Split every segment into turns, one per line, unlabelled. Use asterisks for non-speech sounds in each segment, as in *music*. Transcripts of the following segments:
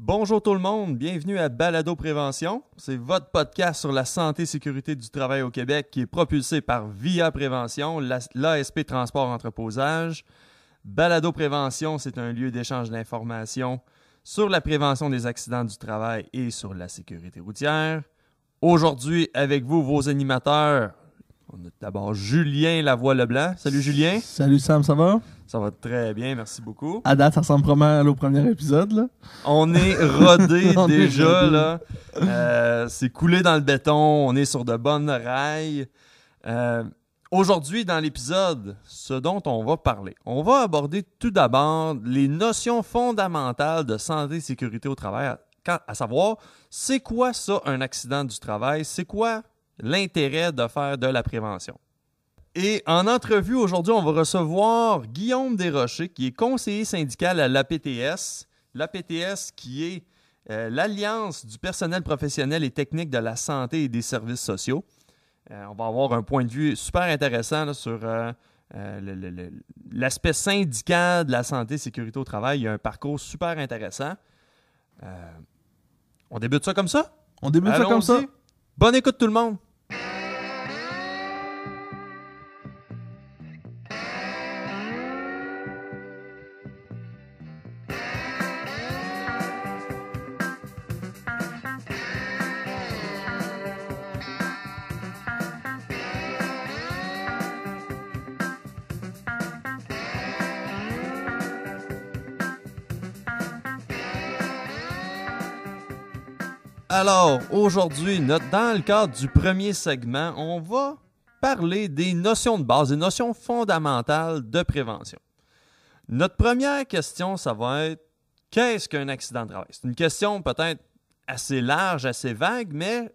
Bonjour tout le monde, bienvenue à Balado Prévention. C'est votre podcast sur la santé et sécurité du travail au Québec qui est propulsé par Via Prévention, l'ASP Transport Entreposage. Balado Prévention, c'est un lieu d'échange d'informations sur la prévention des accidents du travail et sur la sécurité routière. Aujourd'hui, avec vous, vos animateurs, on a d'abord Julien Lavoie-Leblanc. Salut Julien.
Salut Sam, ça va?
Ça va très bien, merci beaucoup.
À date, ça ressemble vraiment au premier épisode. Là.
On est rodé *laughs* déjà, là. Euh, c'est coulé dans le béton, on est sur de bonnes rails. Euh, aujourd'hui, dans l'épisode, ce dont on va parler, on va aborder tout d'abord les notions fondamentales de santé et sécurité au travail, à savoir, c'est quoi ça un accident du travail, c'est quoi l'intérêt de faire de la prévention. Et en entrevue aujourd'hui, on va recevoir Guillaume Desrochers, qui est conseiller syndical à l'APTS. L'APTS qui est euh, l'Alliance du personnel professionnel et technique de la santé et des services sociaux. Euh, on va avoir un point de vue super intéressant sur euh, l'aspect syndical de la santé et sécurité au travail. Il y a un parcours super intéressant. on débute ça comme ça? On débute ça comme ça. Bonne écoute tout le monde! Alors, aujourd'hui, dans le cadre du premier segment, on va parler des notions de base, des notions fondamentales de prévention. Notre première question, ça va être qu'est-ce qu'un accident de travail? C'est une question peut-être assez large, assez vague, mais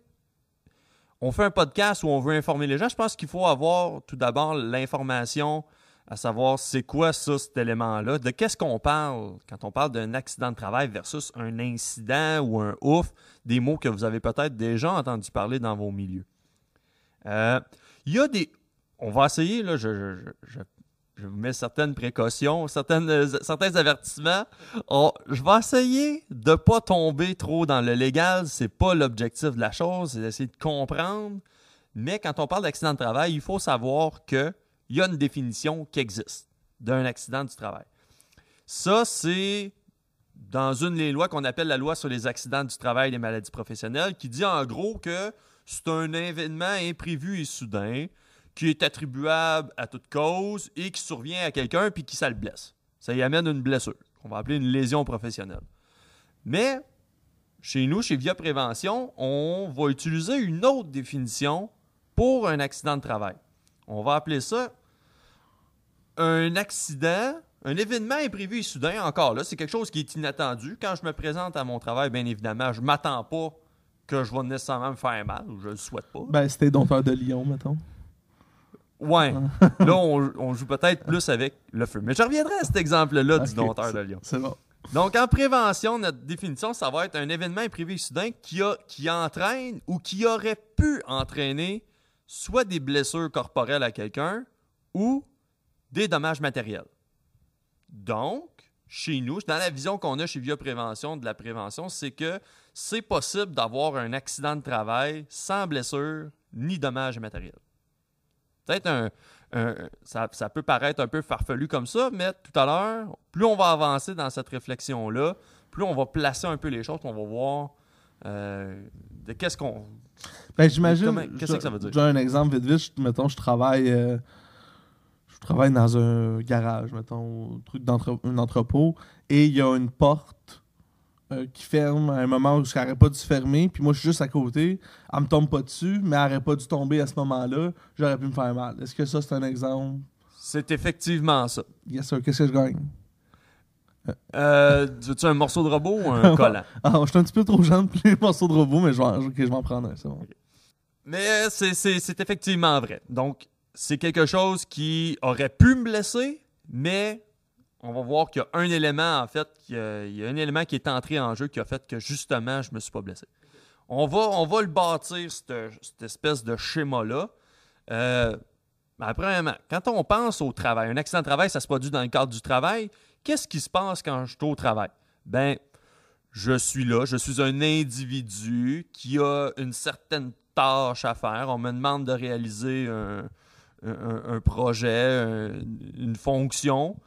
on fait un podcast où on veut informer les gens. Je pense qu'il faut avoir tout d'abord l'information à savoir c'est quoi ça, cet élément-là, de qu'est-ce qu'on parle quand on parle d'un accident de travail versus un incident ou un ouf, des mots que vous avez peut-être déjà entendu parler dans vos milieux. Il euh, y a des... On va essayer, là, je, je, vous mets certaines précautions, certaines, certains avertissements. je vais essayer de ne pas tomber trop dans le légal, Ce n'est pas l'objectif de la chose, c'est d'essayer de comprendre. Mais quand on parle d'accident de travail, il faut savoir que il y a une définition qui existe d'un accident du travail. Ça, c'est dans une des lois qu'on appelle la loi sur les accidents du travail et les maladies professionnelles, qui dit en gros que c'est un événement imprévu et soudain qui est attribuable à toute cause et qui survient à quelqu'un puis qui ça le blesse. Ça y amène une blessure, qu'on va appeler une lésion professionnelle. Mais chez nous, chez Via Prévention, on va utiliser une autre définition pour un accident de travail on va appeler ça un accident, un événement imprévu et soudain. Encore là, c'est quelque chose qui est inattendu. Quand je me présente à mon travail, bien évidemment, je m'attends pas que je vais nécessairement me faire mal, ou je le souhaite pas.
Ben, c'était Dompteur de Lyon, mettons.
Ouais. Ah. *laughs* là, on, joue peut-être plus avec le feu. Mais je reviendrai à cet exemple-là du Dompteur de Lyon. C'est bon. Donc, en prévention, notre définition, ça va être un événement imprévu soudain qui, a, qui entraîne ou qui aurait pu entraîner soit des blessures corporelles à quelqu'un ou des dommages matériels. Donc, chez nous, dans la vision qu'on a chez Via Prévention de la prévention, c'est que c'est possible d'avoir un accident de travail sans blessure ni dommages matériel. Peut-être un, ça, peut paraître un peu farfelu comme ça, mais tout à l'heure, plus on va avancer dans cette réflexion-là, plus on va placer un peu les choses, on va voir euh, de qu'est-ce qu'on. Ben,
j'imagine. Qu'est-ce que ça veut dire? J'ai un exemple vite vite. Mettons, je travaille. Euh, je travaille dans un garage, mettons, un truc d'entre entrepôt, et il y a une porte euh, qui ferme à un moment où je n'aurait pas dû fermer, puis moi je suis juste à côté, elle me tombe pas dessus, mais elle n'aurait pas dû tomber à ce moment-là, j'aurais pu me faire mal. Est-ce que ça, c'est un exemple?
C'est effectivement ça. Yes, sir. Qu'est-ce que je gagne? Euh, veux-tu un morceau de robot ou un *laughs* collant?
ah, je suis un petit peu trop jeune pour les morceaux de robot, mais je vais, je en prendre
un, Mais euh, c'est, effectivement vrai. Donc, c'est quelque chose qui aurait pu me blesser, mais on va voir qu'il y a un élément, en fait, euh, il y a un élément qui est entré en jeu qui a fait que justement, je me suis pas blessé. On va, on va le bâtir, cette, espèce de schéma-là. Euh, premièrement, quand on pense au travail, un accident de travail, ça se produit dans le cadre du travail. Qu'est-ce qui se passe quand je suis au travail? Ben, je suis là, je suis un individu qui a une certaine tâche à faire. On me demande de réaliser un, projet, une fonction.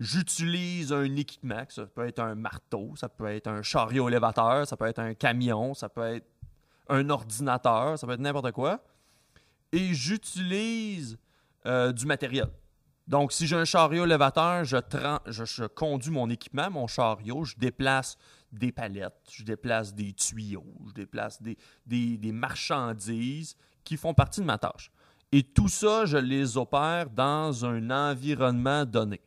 J'utilise un équipement, ça peut être un marteau, ça peut être un chariot élévateur, ça peut être un camion, ça peut être un ordinateur, ça peut être n'importe quoi. Et j'utilise euh, du matériel. Donc, si j'ai un chariot élévateur, je, conduis mon équipement, mon chariot, je déplace des palettes, je déplace des tuyaux, je déplace des, marchandises qui font partie de ma tâche. Et tout ça, je les opère dans un environnement donné.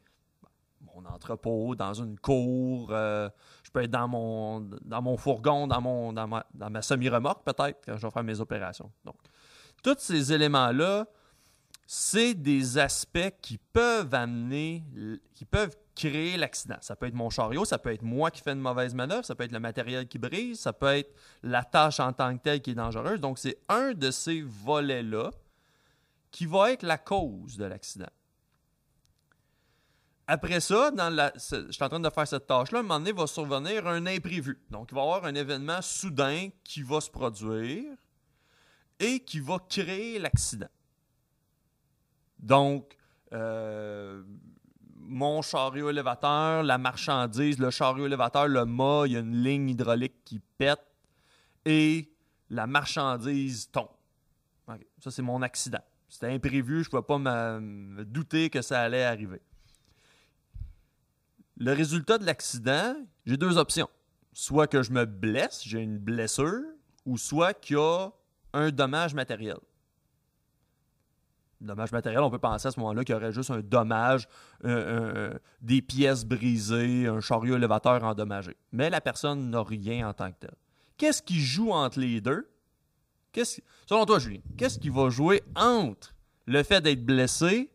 Mon entrepôt, dans une cour, euh, je peux être dans mon, dans mon fourgon, dans, mon, dans ma, dans ma semi-remorque peut-être quand je vais faire mes opérations. Donc, tous ces éléments-là, c'est des aspects qui peuvent amener, qui peuvent créer l'accident. Ça peut être mon chariot, ça peut être moi qui fais une mauvaise manœuvre, ça peut être le matériel qui brise, ça peut être la tâche en tant que telle qui est dangereuse. Donc, c'est un de ces volets-là qui va être la cause de l'accident. Après ça, dans la, je suis en train de faire cette tâche-là, à un moment donné, va survenir un imprévu. Donc, il va y avoir un événement soudain qui va se produire et qui va créer l'accident. Donc, euh, mon chariot élévateur, la marchandise, le chariot élévateur, le mât, il y a une ligne hydraulique qui pète et la marchandise tombe. Ça, c'est mon accident. C'était imprévu, je ne pouvais pas me douter que ça allait arriver. Le résultat de l'accident, j'ai deux options. Soit que je me blesse, j'ai une blessure, ou soit qu'il y a un dommage matériel dommage matériel, on peut penser à ce moment-là qu'il y aurait juste un dommage, euh, euh, euh, des pièces brisées, un chariot élévateur endommagé. Mais la personne n'a rien en tant que tel. Qu'est-ce qui joue entre les deux? quest Selon toi, Julien, qu'est-ce qui va jouer entre le fait d'être blessé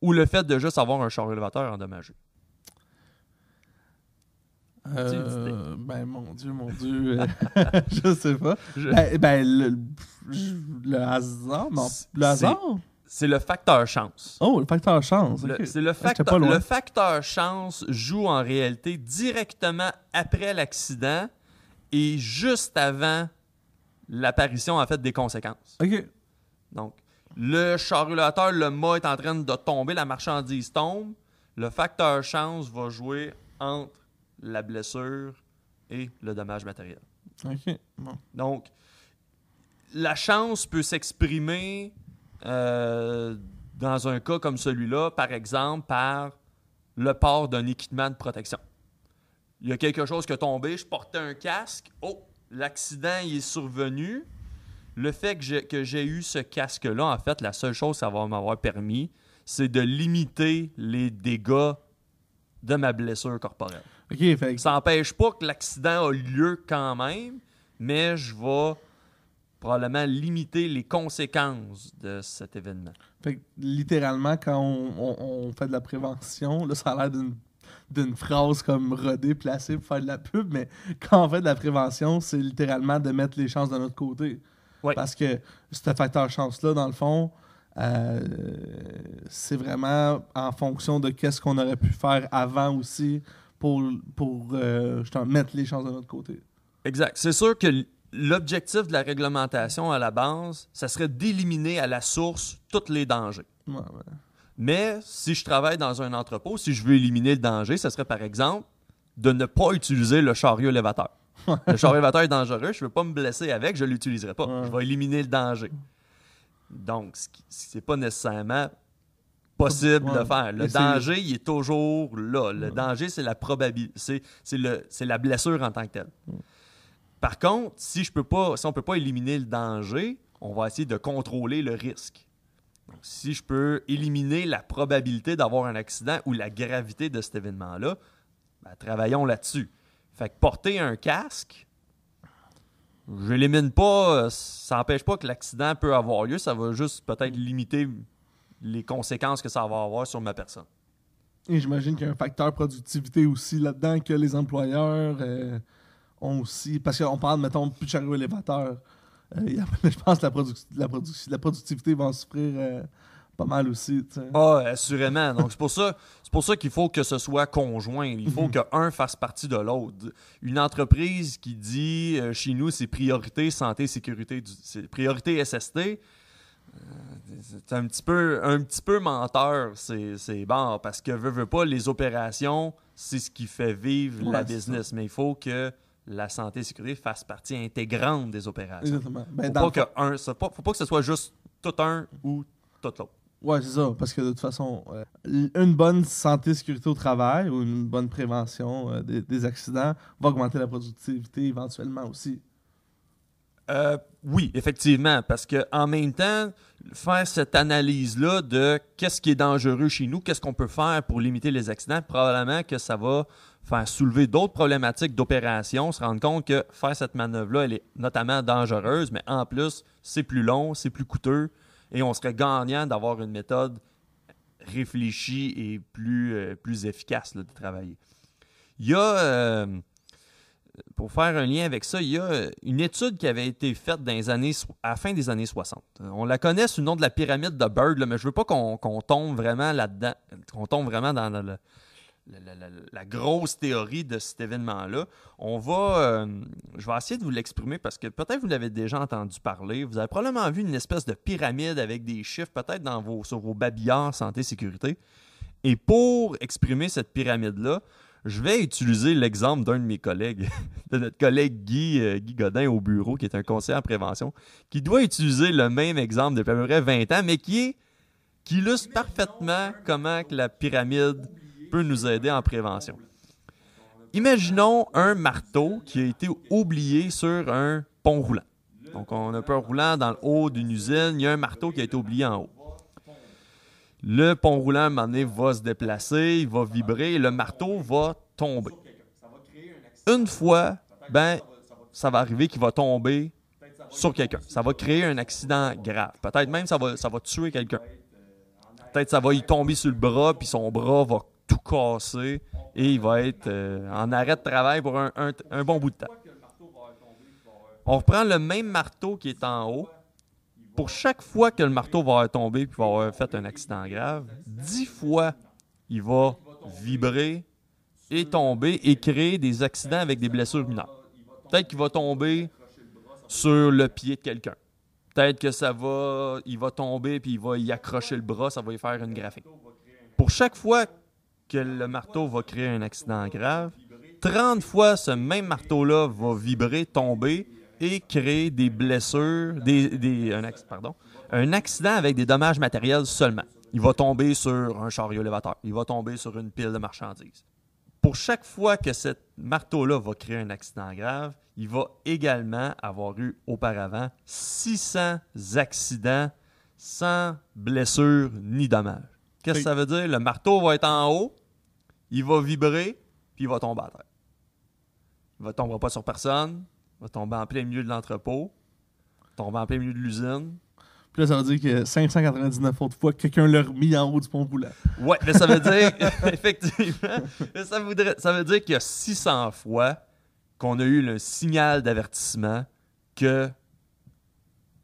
ou le fait de juste avoir un chariot élévateur endommagé?
ben mon dieu, mon dieu, *laughs* *laughs* je sais pas. Ben, ben le, hasard, non, le hasard.
C'est le facteur chance.
Oh, le facteur chance. C'est ah, le, facteur,
chance joue en réalité directement après l'accident et juste avant l'apparition en fait des conséquences. OK. Donc, le charulateur, le mât est en train de tomber, la marchandise tombe. Le facteur chance va jouer entre la blessure et le dommage matériel.
OK. Bon.
Donc, la chance peut s'exprimer euh, dans un cas comme celui-là, par exemple, par le port d'un équipement de protection. Il y a quelque chose qui est tombé, je portais un casque, oh, l'accident est survenu. Le fait que j'ai eu ce casque-là, en fait, la seule chose que ça va m'avoir permis, c'est de limiter les dégâts de ma blessure corporelle. Ça n'empêche pas que l'accident a lieu quand même, mais je vais probablement limiter les conséquences de cet événement.
littéralement, quand on, fait de la prévention, ça a l'air d'une d'une phrase comme rodée, placée pour faire de la pub, mais quand on fait de la prévention, c'est littéralement de mettre les chances de notre côté. Parce que ce facteur chance-là, dans le fond, euh, c'est vraiment en fonction de qu'est-ce qu'on aurait pu faire avant aussi pour, pour euh, mettre les chances de notre côté.
Exact. C'est sûr que l'objectif de la réglementation à la base, ce serait d'éliminer à la source tous les dangers. Mais si je travaille dans un entrepôt, si je veux éliminer le danger, ce serait par exemple de ne pas utiliser le chariot élévateur. le chariot élévateur est dangereux, je ne veux pas me blesser avec, je ne l'utiliserai pas. Je vais éliminer le danger. Donc, ce n'est pas nécessairement possible de faire. Le danger, il est toujours là. Le danger, c'est la probabilité, c'est la blessure en tant que telle. Par contre, si, je peux on ne peut pas éliminer le danger, on va essayer de contrôler le risque. Donc, si je peux éliminer la probabilité d'avoir un accident ou la gravité de cet événement-là, ben, travaillons là-dessus. Fait que porter un casque, je l'élimine pas, ça n'empêche pas que l'accident peut avoir lieu, ça va juste peut-être limiter les conséquences que ça va avoir sur ma personne.
Et j'imagine qu'il y a un facteur productivité aussi là-dedans que les employeurs. Euh, aussi. Parce qu'on parle, mettons, plus de chariot élévateur. Euh, *laughs* je pense que la, la, productivité va en souffrir euh, pas mal aussi. Ah,
assurément. Donc, c'est pour ça, pour ça qu'il faut que ce soit conjoint. Il faut mhm. qu'un fasse partie de l'autre. Une entreprise qui dit euh, chez nous, c'est priorité santé, sécurité, priorité SST. C'est un petit peu, un petit peu menteur, c'est bon, parce que veut, veut pas, les opérations, c'est ce qui fait vivre la business. Mais il faut que la santé et sécurité fassent partie intégrante des opérations. Exactement. Ben, faut, pas que un, faut pas que ce soit juste tout un ou tout l'autre.
Oui, c'est ça, parce que de toute façon, euh, une bonne santé sécurité au travail ou une bonne prévention euh, des, accidents
va augmenter la productivité éventuellement aussi. Euh, oui, effectivement, parce que en même temps, faire cette analyse-là de qu'est-ce qui est dangereux chez nous, qu'est-ce qu'on peut faire pour limiter les accidents, probablement que ça va faire soulever d'autres problématiques d'opération, se rendre compte que faire cette manœuvre-là, elle est notamment dangereuse, mais en plus, c'est plus long, c'est plus coûteux, et on serait gagnant d'avoir une méthode réfléchie et plus, euh, plus efficace de travailler. Il y a... Euh, pour faire un lien avec ça, il y a une étude qui avait été faite dans les années, à la fin des années 60. Euh, on la connaît sous le nom de la pyramide de Bird, mais je veux pas qu'on tombe vraiment là-dedans, qu'on tombe vraiment dans la, grosse théorie de cet événement-là. On va, euh, je vais essayer de vous l'exprimer parce que peut-être vous l'avez déjà entendu parler. Vous avez probablement vu une espèce de pyramide avec des chiffres, peut-être dans vos, sur vos babillards santé-sécurité. Et pour exprimer cette pyramide-là, je vais utiliser l'exemple d'un de mes collègues, *laughs* de notre collègue Guy, euh, Guy Godin au bureau, qui est un conseiller en prévention, qui doit utiliser le même exemple depuis à peu près 20 ans, mais qui, qui illustre parfaitement comment que la pyramide peut nous aider en prévention. Imaginons un marteau qui a été oublié sur un pont roulant. Donc, on a un pont roulant dans le haut d'une usine, il y a un marteau qui a été oublié en haut. Le pont roulant, à va se déplacer, il va vibrer, le marteau va tomber. Une fois, ben, ça va arriver qu'il va tomber sur quelqu'un. Ça va créer un accident grave. Peut-être même ça va, ça va tuer quelqu'un. Peut-être ça va y tomber sur le bras, puis son bras va tout casser et il va être euh, en arrêt de travail pour un, un bon bout de temps. On reprend le même marteau qui est en haut, pour chaque fois que le marteau va tomber et puis va avoir fait un accident grave, dix fois, il va vibrer et tomber et créer des accidents avec des blessures mineures. Peut-être qu'il va tomber sur le pied de quelqu'un. Peut-être que ça va, il va tomber puis il va y accrocher le bras, ça va y faire une graphique. Pour chaque fois que le marteau va créer un accident grave, trente fois ce même marteau-là va vibrer, tomber et créer des blessures, des, un, pardon, un accident avec des dommages matériels seulement. Il va tomber sur un chariot élévateur, il va tomber sur une pile de marchandises. Pour chaque fois que ce marteau-là va créer un accident grave, il va également avoir eu auparavant 600 accidents sans blessure ni dommages. Qu'est-ce que ça veut dire? Le marteau va être en haut, il va vibrer, puis il va tomber à terre. Il ne tombera pas sur personne, va tomber en plein milieu de l'entrepôt, tomber en plein milieu de l'usine. Puis là, ça veut dire que
599 autres fois, quelqu'un l'a remis en haut du pont roulant.
Ouais, mais ça veut dire, *laughs* *laughs* effectivement, ça, ça veut dire qu'il y a 600 fois qu'on a eu le signal d'avertissement que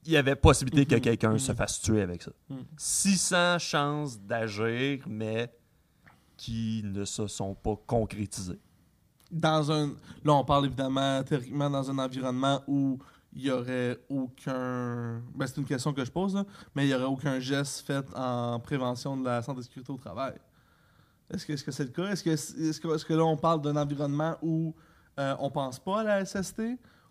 il y avait possibilité que mhm. quelqu'un mhm. se fasse tuer avec ça. 600 mhm. chances d'agir, mais qui ne se sont pas concrétisées dans un.
Là, on parle évidemment théoriquement dans un environnement où il n'y aurait aucun. Ben, c'est une question que je pose, mais il n'y aurait aucun geste fait en prévention de la santé et sécurité au travail. Est-ce que, est-ce que c'est le cas? Est-ce que, est-ce que, là, on parle d'un environnement où euh, on ne pense pas à la SST?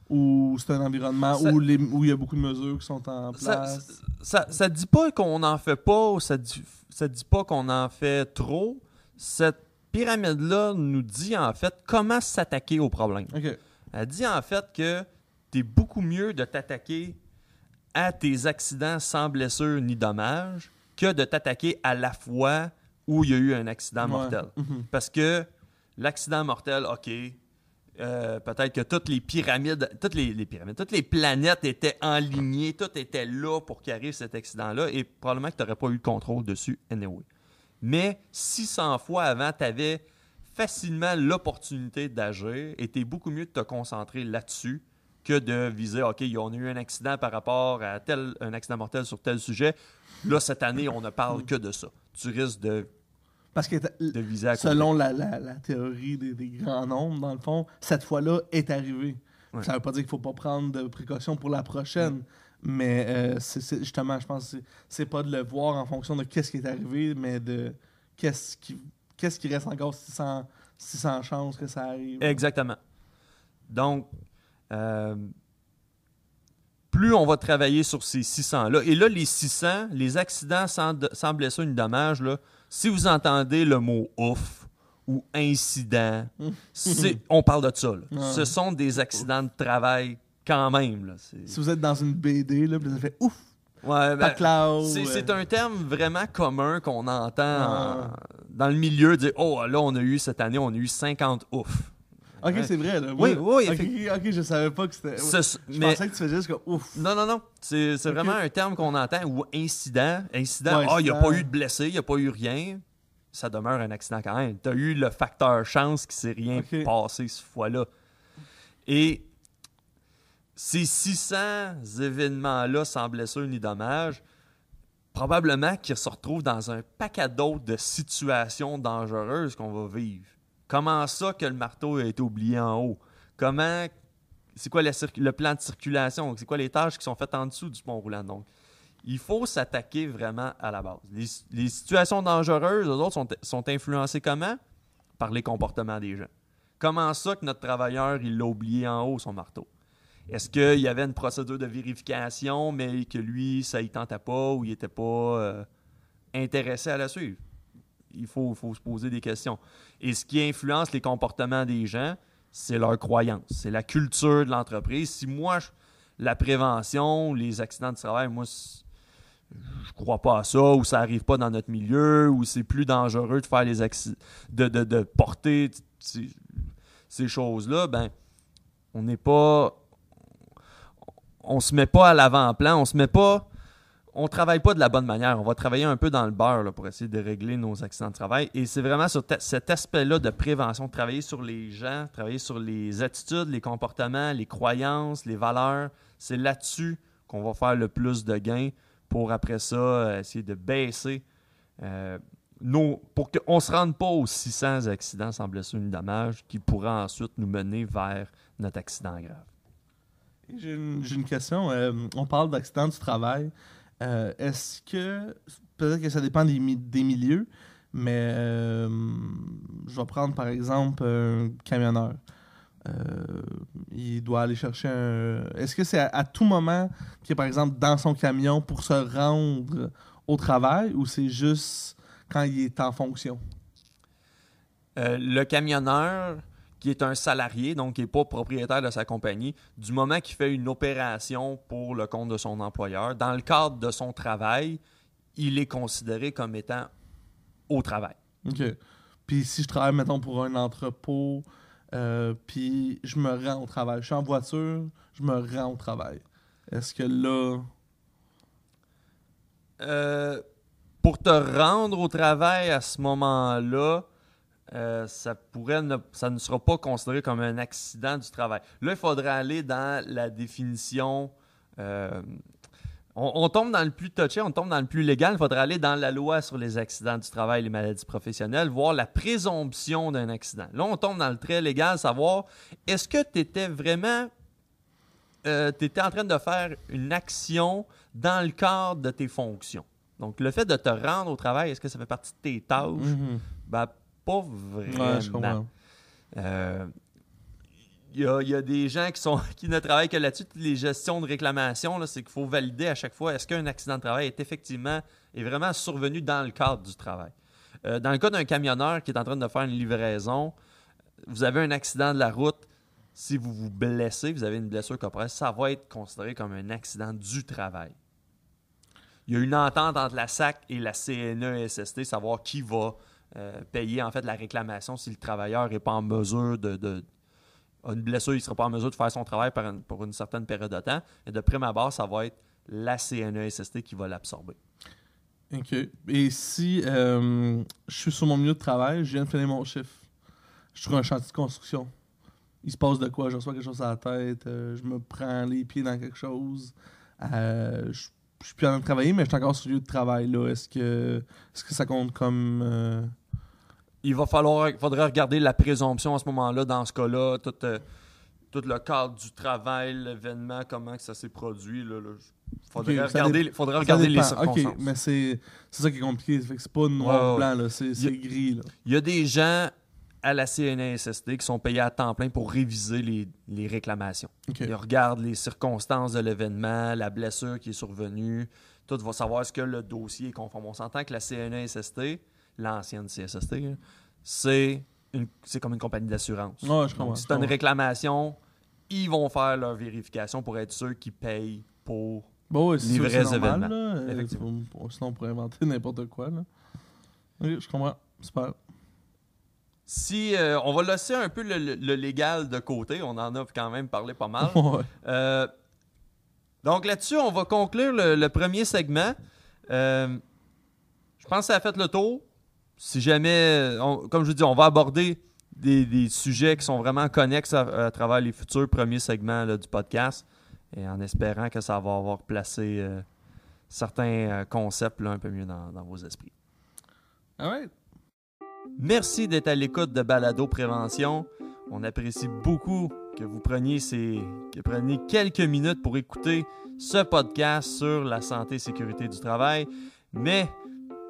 Ou c'est un environnement où
il y a beaucoup de mesures qui sont en place? Ça ne dit pas qu'on n'en fait pas, ou ça dit, ça dit pas qu'on en fait trop. Cette pyramide-là nous dit en fait comment s'attaquer au problème. Elle dit en fait que tu es beaucoup mieux de t'attaquer à tes accidents sans blessure ni dommage que de t'attaquer à la fois où il y a eu un accident mortel. *laughs* Mhm. Parce que l'accident mortel, OK, euh, peut-être que toutes les pyramides, toutes les, pyramides, toutes les planètes étaient enlignées, tout était là pour qu'arrive cet accident-là, et probablement que tu n'aurais pas eu le contrôle dessus anyway mais 600 fois avant, tu avais facilement l'opportunité d'agir et tu es beaucoup mieux de te concentrer là-dessus que de viser, OK, on a eu un accident par rapport à tel, un accident mortel sur tel sujet. Là, cette année, on ne parle que de ça. Tu risques de parce que viser à selon
la, théorie des, grands nombres, dans le fond, cette fois-là est arrivée. Ça ne veut pas dire qu'il ne faut pas prendre de précautions pour la prochaine. Mais euh, c'est justement, je pense que c'est pas de le voir en fonction de qu'est-ce qui est arrivé, mais de qu'est-ce qui, qu'est-ce qui reste encore 600, 600 chances que ça arrive.
Exactement. Donc, euh, plus on va travailler sur ces 600-là, et là, les 600, les accidents sans, sans blessure ni dommage, là, si vous entendez le mot ouf ou incident, *laughs* on parle de ça. Ce sont des accidents de travail quand même. si
vous êtes dans une BD, là, vous fait ouf!
Ben, ouais, c'est, un terme vraiment commun qu'on entend ah. dans le milieu dire Oh, là, on a eu cette année, on a eu 50 ouf. Ok, c'est vrai. Oui, oui.
ok, je savais pas que c'était. je pensais que
tu faisais juste ouf. Non, non, non. C'est, vraiment un terme qu'on entend ou incident. Incident, ah, il n'y a pas eu de blessé, il n'y a pas eu rien. Ça demeure un accident quand même. Tu as eu le facteur chance qui s'est rien passé cette fois-là. Et ces 600 événements-là sans blessure ni dommage, probablement qu'ils se retrouvent dans un paquet d'autres de situations dangereuses qu'on va vivre. Comment ça que le marteau a été oublié en haut? Comment. C'est quoi le, plan de circulation? C'est quoi les tâches qui sont faites en dessous du pont roulant? Donc, il faut s'attaquer vraiment à la base. Les, situations dangereuses, eux autres, sont, sont, influencées comment? Par les comportements des gens. Comment ça que notre travailleur, il l'a oublié en haut, son marteau? Est-ce qu'il y avait une procédure de vérification, mais que lui, ça ne tentait pas ou il n'était pas euh, intéressé à la suivre? Il faut, faut se poser des questions. Et ce qui influence les comportements des gens, c'est leur croyance, c'est la culture de l'entreprise. Si moi, la prévention, les accidents de travail, moi, je crois pas à ça, ou ça arrive pas dans notre milieu, ou c'est plus dangereux de faire les de, porter ces, ces choses-là, ben, on n'est pas on se met pas à l'avant-plan, on se met pas on travaille pas de la bonne manière. On va travailler un peu dans le beurre pour essayer de régler nos accidents de travail. Et c'est vraiment sur cet aspect-là de prévention, de travailler sur les gens, travailler sur les attitudes, les comportements, les croyances, les valeurs. C'est là-dessus qu'on va faire le plus de gains pour après ça euh, essayer de baisser euh, nos, pour qu'on ne se rende pas aux 600 accidents sans blessure ni dommage qui pourra ensuite nous mener vers notre accident grave.
J'ai une, question. Euh, on parle d'accident du travail. Euh, est-ce que. Peut-être que ça dépend des, milieux, mais euh, je vais prendre par exemple un camionneur. il doit aller chercher un. Est-ce que c'est à, à, tout moment qu'il est par exemple dans son camion pour se rendre au travail ou c'est juste quand il est en
fonction? le camionneur, qui est un salarié, donc qui n'est pas propriétaire de sa compagnie, du moment qu'il fait une opération pour le compte de son employeur, dans le cadre de son travail, il est considéré comme étant au travail.
OK. Puis si je travaille, mettons, pour un entrepôt, euh, puis je me rends au travail, je suis en voiture, je me rends au travail. Est-ce que là...
Euh, pour te rendre au travail à ce moment-là, euh, ça, ne, sera pas considéré comme un accident du travail. Là, il faudrait aller dans la définition. Euh, on, tombe dans le plus touché, on tombe dans le plus légal. Il faudra aller dans la loi sur les accidents du travail et les maladies professionnelles, voir la présomption d'un accident. Là, on tombe dans le très légal, savoir est-ce que tu étais vraiment. Euh, tu étais en train de faire une action dans le cadre de tes fonctions. Donc, le fait de te rendre au travail, est-ce que ça fait partie de tes tâches? Mm-hmm. Ben, pas vraiment. Il euh, y, a, des gens qui, sont, *laughs* qui ne travaillent que là-dessus. Les gestions de réclamation, c'est qu'il faut valider à chaque fois est-ce qu'un accident de travail est effectivement est vraiment survenu dans le cadre du travail. Euh, dans le cas d'un camionneur qui est en train de faire une livraison, vous avez un accident de la route, si vous vous blessez, vous avez une blessure corporelle, ça va être considéré comme un accident du travail. Il y a une entente entre la SAC et la CNESST, savoir qui va euh, payer en fait la réclamation si le travailleur n'est pas en mesure de, de une blessure, il ne sera pas en mesure de faire son travail pour une certaine période de temps. Et de prime abord, ça va être la CNESST qui va l'absorber.
OK. Et si euh, je suis sur mon milieu de travail, je viens de finir mon chiffre, je trouve un chantier de construction, il se passe de quoi? Je reçois quelque chose à la tête, euh, je me prends les pieds dans quelque chose, je, ne suis plus en train de travailler, mais je suis encore sur le lieu de travail. est que, est-ce que ça compte comme
il va falloir, faudrait regarder la présomption à ce moment-là, dans ce cas-là, tout, euh, le cadre du travail, l'événement, comment que ça s'est produit. Là, faudrait regarder, faudrait regarder les circonstances. OK, mais
c'est ça qui est compliqué. C'est pas noir ou blanc, c'est
gris. Il y a des gens à la CNSST qui sont payés à temps plein pour réviser les, les réclamations. Ils regardent les circonstances de l'événement, la blessure qui est survenue. Tout va savoir ce que le dossier est conforme. On s'entend que la CNSST, l'ancienne CSST, c'est comme une compagnie d'assurance. Ouais, je comprends. si tu as une réclamation, ils vont faire leur vérification pour être sûrs qu'ils payent pour bon, les vrais événements.
Pour, euh, sinon, on pourrait inventer *laughs* n'importe quoi. Oui, je comprends. Super.
Si euh, on va laisser un peu le, légal de côté, on en a quand même parlé pas mal. *laughs* Euh, donc là-dessus, on va conclure le, premier segment. je pense que ça a fait le tour si jamais, euh, comme je vous dis, on va aborder des, sujets qui sont vraiment connexes à, travers les futurs premiers segments du podcast, et en espérant que ça va avoir placé euh, certains euh, concepts un peu mieux dans, vos esprits. Ah Merci d'être à l'écoute de Balado Prévention. On apprécie beaucoup que vous preniez, ces, que preniez quelques minutes pour écouter ce podcast sur la santé et sécurité du travail. Mais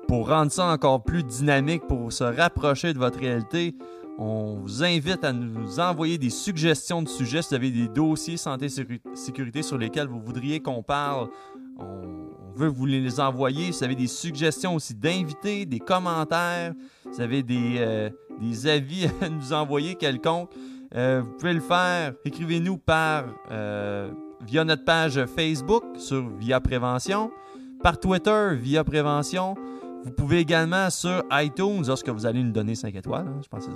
pour rendre ça encore plus dynamique, pour se rapprocher de votre réalité, on vous invite à nous envoyer des suggestions de sujets. Si vous avez des dossiers santé-sécurité sur lesquels vous voudriez qu'on parle, on veut vous les envoyer. Si vous avez des suggestions aussi d'invités, des commentaires, si vous avez des, euh, avis *laughs* à nous envoyer quelconque, euh, vous pouvez le faire. Écrivez-nous par euh, via notre page Facebook sur Via Prévention, par Twitter Via Prévention. Vous pouvez également sur iTunes, lorsque vous allez nous donner 5 étoiles, hein, je pense que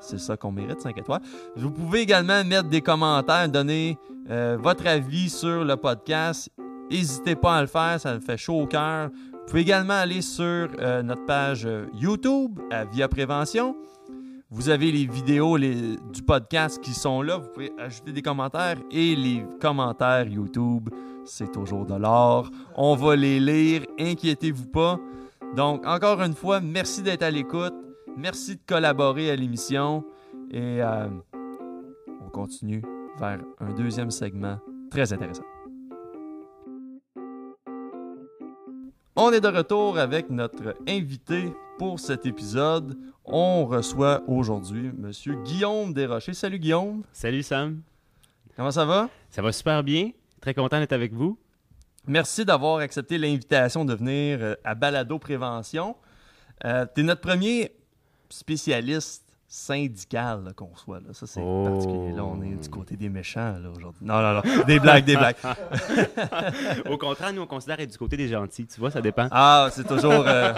c'est ça qu'on mérite, 5 étoiles. Vous pouvez également mettre des commentaires, donner euh, votre avis sur le podcast. N'hésitez pas à le faire, ça me fait chaud au cœur. Vous pouvez également aller sur euh, notre page euh, YouTube à Via Prévention. Vous avez les vidéos du podcast qui sont là. Vous pouvez ajouter des commentaires et les commentaires YouTube, c'est toujours de l'or. On va les lire, inquiétez-vous pas. Donc, encore une fois, merci d'être à l'écoute. Merci de collaborer à l'émission. Et euh, on continue vers un deuxième segment très intéressant. On est de retour avec notre invité pour cet épisode. On reçoit aujourd'hui M. Guillaume Desrochers. Salut Guillaume. Salut Sam. Comment ça va? Ça va super bien. Très content d'être avec vous. Merci d'avoir accepté l'invitation de venir euh, à Balado Prévention. Euh, tu es notre premier spécialiste syndical qu'on soit. Là. Ça, c'est oh. particulier. Là, on est du côté des méchants aujourd'hui. Non, non, non. Des blagues, des blagues. *laughs* Au contraire, nous, on considère être du côté des gentils. Tu vois, ça dépend. Ah, c'est toujours. Euh,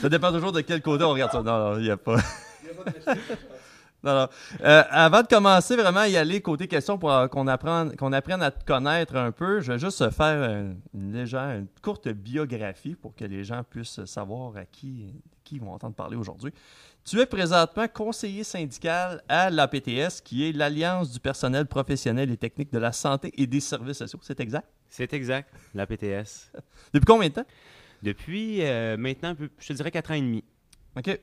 ça dépend toujours de quel côté on regarde ça. Non, non, il n'y a pas. Il a pas de alors, euh, avant de commencer vraiment à y aller côté question pour euh, qu'on apprenne, qu'on apprenne à te connaître un peu, je vais juste faire une, légère, une courte biographie pour que les gens puissent savoir à qui, qui vont entendre parler aujourd'hui. Tu es présentement conseiller syndical à l'APTS, qui est l'Alliance du personnel professionnel et technique de la santé et des services sociaux. C'est exact? C'est exact, l'APTS. *laughs* Depuis combien de temps? Depuis euh, maintenant, je te dirais quatre ans et demi. OK.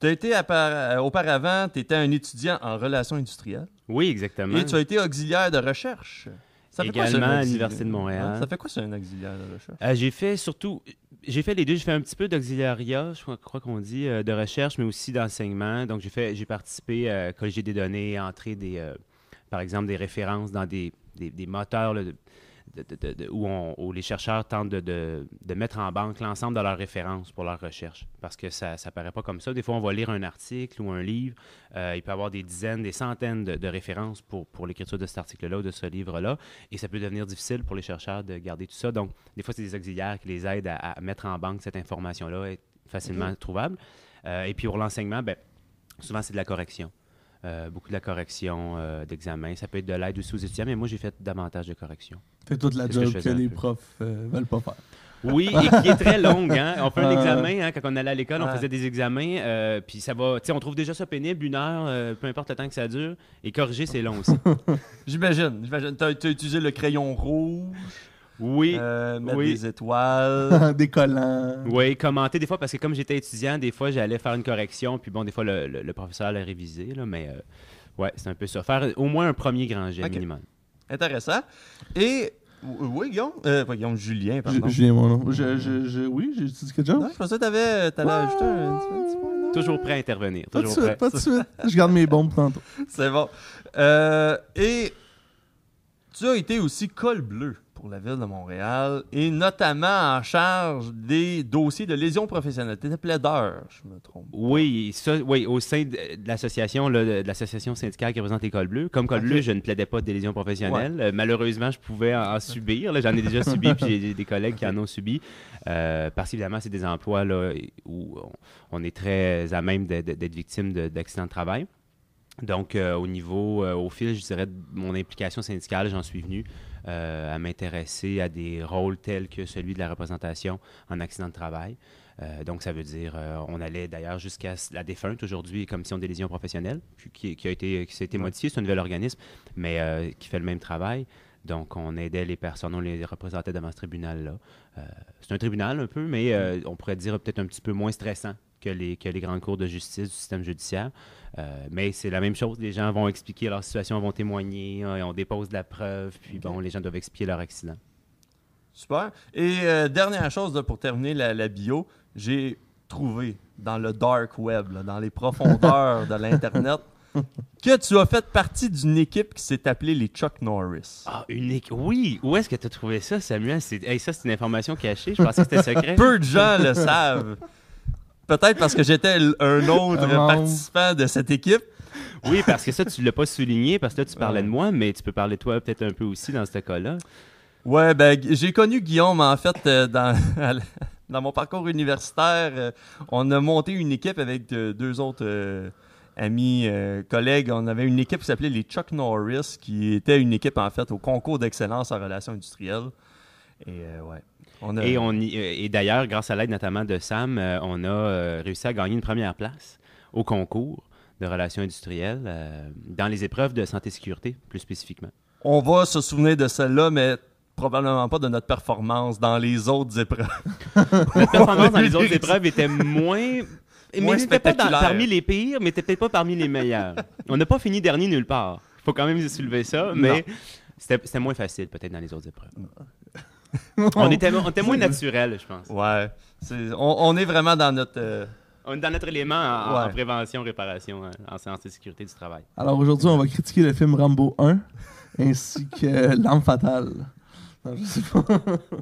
Tu as été euh, auparavant, tu étais un étudiant en relations industrielles.
Oui, exactement. Et tu as été auxiliaire de recherche. Ça fait Également à l'Université de Montréal. ça fait
quoi, c'est un auxiliaire de recherche?
Euh, j'ai fait surtout, j'ai fait les deux. J'ai fait un petit peu d'auxiliariat, je crois, qu'on dit, euh, de recherche, mais aussi d'enseignement. Donc, j'ai fait, j'ai participé à corriger des données, à entrer des, par exemple, des références dans des, des, moteurs de, où, les chercheurs tentent de, mettre en banque l'ensemble de leurs références pour leur recherche parce que ça ne paraît pas comme ça. Des fois, on va lire un article ou un livre, euh, il peut y avoir des dizaines, des centaines de, références pour, l'écriture de cet article-là ou de ce livre-là, et ça peut devenir difficile pour les chercheurs de garder tout ça. Donc, des fois, c'est des auxiliaires qui les aident à, mettre en banque cette information-là, facilement trouvable. Euh, et puis, pour l'enseignement, ben, souvent, c'est de la correction. Euh, beaucoup de la correction euh, d'examens. Ça peut être de l'aide aussi aux étudiants, mais moi, j'ai fait davantage de corrections. C'est toute la job que, les
profs ne euh, veulent pas faire.
Oui, et qui est très longue. Hein? On fait un *laughs* examen. Hein? Quand on allait à l'école, on faisait des examens. puis ça va. on trouve déjà ça pénible, une heure, peu importe le temps que ça dure. Et corriger, c'est long aussi. *laughs* j'imagine. j'imagine. Tu as utilisé le crayon rouge. Oui. Euh, mettre des étoiles. *laughs* des
collants.
Oui, commenter des fois, parce que comme j'étais étudiant, des fois, j'allais faire une correction, puis bon, des fois, le, le, professeur l'a révisé là, mais euh, ouais, c'est un peu ça. Faire au moins un premier grand jet minimum.
Intéressant. Et oui, Guillaume. Euh, pas Guillaume, Julien,
pardon. Julien, mon euh,
Je, oui, j'ai dit quelque chose. Non, je pensais que t'avais, t'allais ajouter un, petit point. Toujours prêt à intervenir. Pas de suite, prêt. pas de suite.
Je garde mes bombes tantôt.
*laughs* C'est bon. Euh, et tu as été aussi col bleu la ville de Montréal
et notamment en charge des dossiers de lésions professionnelles. Tu plaideur, je me trompe. Oui, ça, oui au sein de l'association, l'association syndicale qui représente École Bleue. Comme École bleu, Bleue, je ne plaidais pas des lésions professionnelles. Euh, malheureusement, je pouvais en, subir. J'en ai déjà subi, puis j'ai des collègues qui en ont subi. Euh, parce parce évidemment, c'est des emplois là, où on, est très à même d'être victime d'accidents de, travail. Donc, euh, au niveau, au fil, je dirais, de mon implication syndicale, j'en suis venu euh, à m'intéresser à des rôles tels que celui de la représentation en accident de travail. Euh, donc, ça veut dire, euh, on allait d'ailleurs jusqu'à la défunte aujourd'hui, Commission des lésions professionnelles, qui, qui a été, qui s'est été modifiée, c'est un nouvel organisme, mais qui fait le même travail. Donc, on aidait les personnes, on les représentait devant ce tribunal-là. c'est un tribunal un peu, mais mm. on pourrait dire peut-être un petit peu moins stressant que les, que grandes cours de justice du système judiciaire. Euh, mais c'est la même chose. Les gens vont expliquer leur situation, vont témoigner, euh, on dépose de la preuve, puis bon, les gens doivent expliquer leur accident. Super. Et euh, dernière chose pour terminer la, bio, j'ai trouvé
dans le dark web, dans les profondeurs de *laughs* l'Internet, que tu as fait partie
d'une équipe qui s'est appelée les Chuck Norris. Ah, une équipe. Oui, où est-ce que tu as trouvé ça, Samuel? C'est... ça, c'est une information cachée. Je pensais que c'était secret. *laughs* Peu de gens le savent peut-être parce que j'étais un autre participant de cette équipe. Oui, parce que ça, tu ne l'as pas souligné, parce que là, tu parlais de moi, mais tu peux parler de toi peut-être un peu aussi dans ce cas-là. Ouais, ben, j'ai
connu Guillaume, en fait, euh, *laughs* dans, mon parcours universitaire. Euh, on a monté une équipe avec deux autres euh, amis, collègues. On avait une équipe qui s'appelait les Chuck Norris, qui était une équipe, en fait, au concours d'excellence en relations industrielles. Et ouais.
Euh, et, d'ailleurs, grâce à l'aide notamment de Sam, euh, on a euh, réussi à gagner une première place au concours de relations industrielles dans les épreuves de santé-sécurité, plus spécifiquement.
On va se souvenir de celle-là, mais probablement pas de notre performance dans les autres épreuves. *laughs* notre performance dans les autres épreuves était moins...
mais n'était pas parmi les pires, mais n'était peut-être pas parmi les meilleurs. On n'a pas fini dernier nulle part. Il faut quand même soulever ça, mais c'était moins facile peut-être dans les autres épreuves. *laughs* on est moins naturel, je pense. Ouais. on, est vraiment dans notre. Euh, on est dans notre élément en, prévention, réparation, euh, en, et sécurité du travail.
Alors aujourd'hui, on va critiquer le film Rambo 1 ainsi que L'âme *laughs* fatale. je sais pas.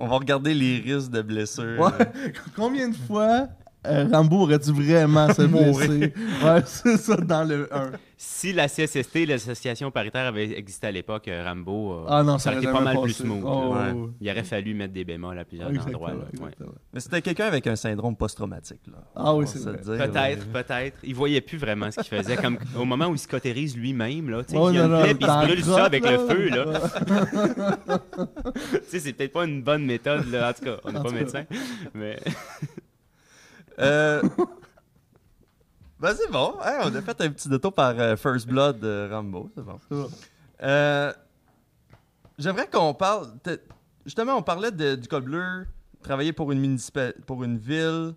on va regarder les risques de blessures. Combien de fois
euh, Rambo aurait dû vraiment se blesser. ouais, *laughs* c'est ça, dans le
1.
Si la CSST, l'association paritaire, avait existé à l'époque, euh, Rambo, euh, ah non, ça, aurait été pas mal plus smooth. Oh. Il aurait fallu mettre des bémols à plusieurs endroits.
Mais c'était quelqu'un avec un syndrome post-traumatique. Là. Ah oui, c'est vrai. Peut-être,
peut-être. Il voyait plus vraiment ce qu'il faisait. Comme *laughs* au moment où il se cotérise lui-même, là, oh il, se brûle ça avec le feu. Là. *laughs* c'est peut-être pas une bonne méthode. Là. En tout cas, on n'est pas médecin. Mais...
Euh... c'est *laughs* bon. on a fait un petit détour par euh, First Blood euh, Rambo. C'est bon. Euh, j'aimerais qu'on parle. Justement, on parlait du code bleu, travailler pour une, pour une ville.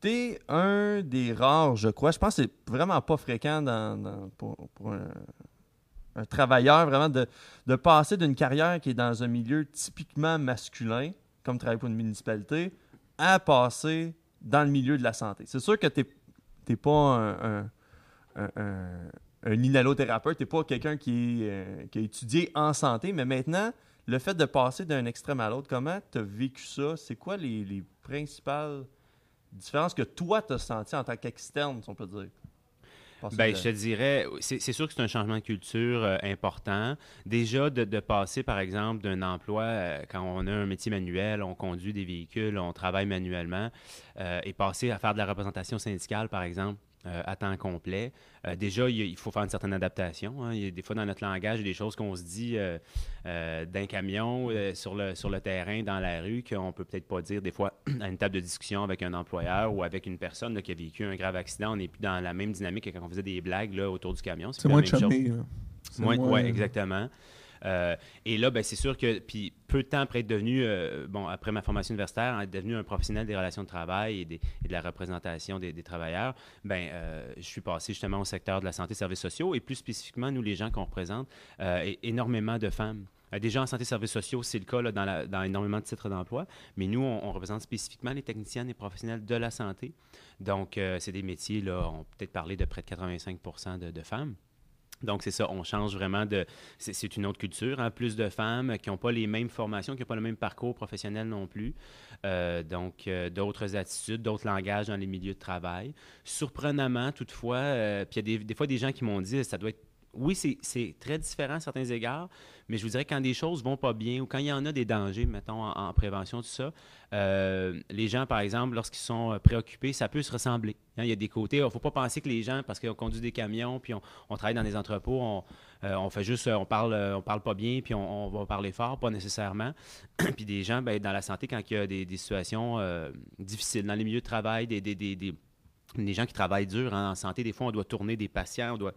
T'es un des rares, je crois. Je pense que c'est vraiment pas fréquent dans, pour, un, un, travailleur vraiment de, de passer d'une carrière qui est dans un milieu typiquement masculin, comme travailler pour une municipalité, à passer dans le milieu de la santé. C'est sûr que tu n'es pas un, un, inhalothérapeute, tu n'es pas quelqu'un euh, qui, a étudié en santé, mais maintenant, le fait de passer d'un extrême à l'autre, comment tu as vécu ça? C'est quoi les, les, principales différences que toi, tu as senties en tant qu'externe, si on peut dire? Ben, Je te
dirais, c'est sûr que c'est un changement de culture euh, important. Déjà, de, passer, par exemple, d'un emploi, euh, quand on a un métier manuel, on conduit des véhicules, on travaille manuellement, euh, et passer à faire de la représentation syndicale, par exemple, euh, à temps complet. Euh, déjà, il, faut faire une certaine adaptation. Hein. Il des fois, dans notre langage, il y a des choses qu'on se dit euh, d'un camion, sur, le, terrain, dans la rue, qu'on ne peut peut-être pas dire des fois *clears throat* à une table de discussion avec un employeur ou avec une personne qui a vécu un grave accident. On n'est plus dans la même dynamique que quand on faisait des blagues là, autour du camion. C'est moins chumé. Oui, exactement. Euh, et là, ben, c'est sûr que, puis peu de temps après être devenu, euh, bon, après ma formation universitaire, devenu un professionnel des relations de travail et, de la représentation des, travailleurs, ben, euh, je suis passé justement au secteur de la santé et services sociaux et plus spécifiquement, nous, les gens qu'on représente, énormément de femmes. Des gens en santé et services sociaux, c'est le cas là, dans, énormément de titres d'emploi, mais nous, on, représente spécifiquement les techniciennes et professionnels de la santé. Donc, c'est des métiers, là, on peut peut-être parler de près de 85 de femmes. Donc, c'est ça, on change vraiment de. C'est une autre culture, hein? plus de femmes qui n'ont pas les mêmes formations, qui n'ont pas le même parcours professionnel non plus. Euh, donc, euh, d'autres attitudes, d'autres langages dans les milieux de travail. Surprenamment, toutefois, euh, puis il y a des, fois des gens qui m'ont dit ça doit être oui, c'est très différent à certains égards, mais je vous dirais quand des choses vont pas bien ou quand il y en a des dangers, mettons, en, prévention, tout ça, euh, les gens, par exemple, lorsqu'ils sont euh, préoccupés, ça peut se ressembler. Hein, il y a des côtés, il ne faut pas penser que les gens, parce qu'on conduit des camions, puis on, travaille dans des entrepôts, on, euh, fait juste, on parle, on parle pas bien, puis on, va parler fort, pas nécessairement. *clears throat* puis des gens, ben, dans la santé, quand il y a des, situations difficiles, dans les milieux de travail, des, gens qui travaillent dur hein, en santé, des fois, on doit tourner des patients, on doit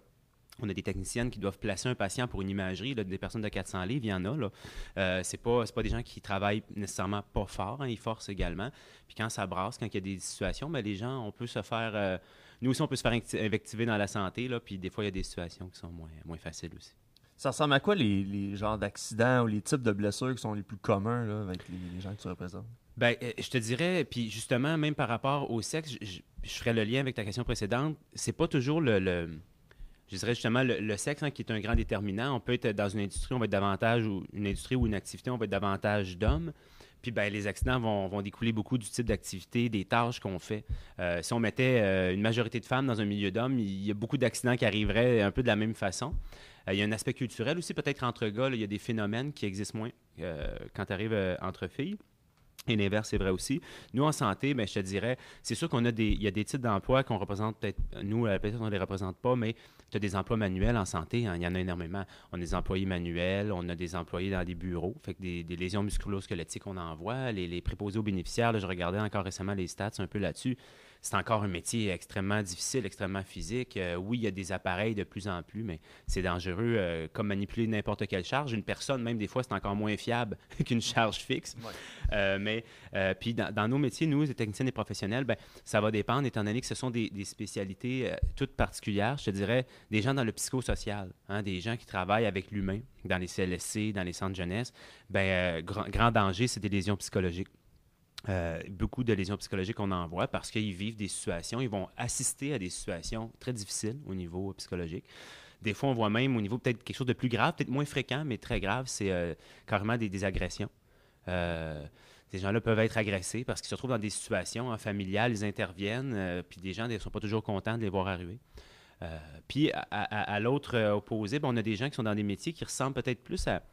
on a des techniciennes qui doivent placer un patient pour une imagerie. des personnes de 400 livres, il y en a. Là. Euh, c'est pas, pas, des gens qui travaillent nécessairement pas fort. Hein, ils forcent également. Puis quand ça brasse, quand il y a des situations, ben, les gens, on peut se faire... Euh, nous aussi, on peut se faire invectiver dans la santé. Là, puis des fois, il y a des situations qui sont moins, moins faciles aussi. Ça ressemble à
quoi les, genres d'accidents ou les types de blessures qui sont les plus communs avec les, gens que tu représentes?
Bien, euh, je te dirais, puis justement, même par rapport au sexe, je, ferai le lien avec ta question précédente, c'est pas toujours le je dirais justement le, sexe hein, qui est un grand déterminant. On peut être dans une industrie, on va être davantage, ou une industrie ou une activité, on va être davantage d'hommes. Puis ben, les accidents vont, découler beaucoup du type d'activité, des tâches qu'on fait. Euh, si on mettait euh, une majorité de femmes dans un milieu d'hommes, il y a beaucoup d'accidents qui arriveraient un peu de la même façon. Euh, il y a un aspect culturel aussi, peut-être entre gars, il y a des phénomènes qui existent moins quand tu arrives entre filles. Et l'inverse, c'est vrai aussi. Nous, en santé, mais ben, je te dirais, c'est sûr qu'on a des, il y a des types d'emplois qu'on représente peut-être, nous, euh, peut-être on ne les représente pas, mais tu as des emplois manuels en santé, hein, il y en a énormément. On a des employés manuels, on a des employés dans des bureaux, fait que des, lésions musculo-squelettiques, on envoie les, les préposés aux bénéficiaires, je regardais encore récemment les stats un peu là-dessus c'est encore un métier extrêmement difficile, extrêmement physique. Euh, oui, il y a des appareils de plus en plus, mais c'est dangereux euh, comme manipuler n'importe quelle charge. Une personne, même des fois, c'est encore moins fiable *laughs* qu'une charge fixe. Euh, mais puis dans, nos métiers, nous, les techniciens et professionnels, ben, ça va dépendre étant donné que ce sont des, spécialités toutes particulières. Je te dirais des gens dans le psychosocial, hein, des gens qui travaillent avec l'humain dans les CLSC, dans les centres de jeunesse. Ben, grand danger, c'est des lésions psychologiques. Euh, beaucoup de lésions psychologiques, on en voit parce qu'ils vivent des situations, ils vont assister à des situations très difficiles au niveau psychologique. Des fois, on voit même au niveau peut-être quelque chose de plus grave, peut-être moins fréquent, mais très grave, c'est euh, carrément des, agressions. Des euh, ces gens-là peuvent être agressés parce qu'ils se retrouvent dans des situations hein, familiales, ils interviennent, puis des gens ne sont pas toujours contents de les voir arriver. puis à, l'autre opposé, ben, on a des gens qui sont dans des métiers qui ressemblent peut-être plus à,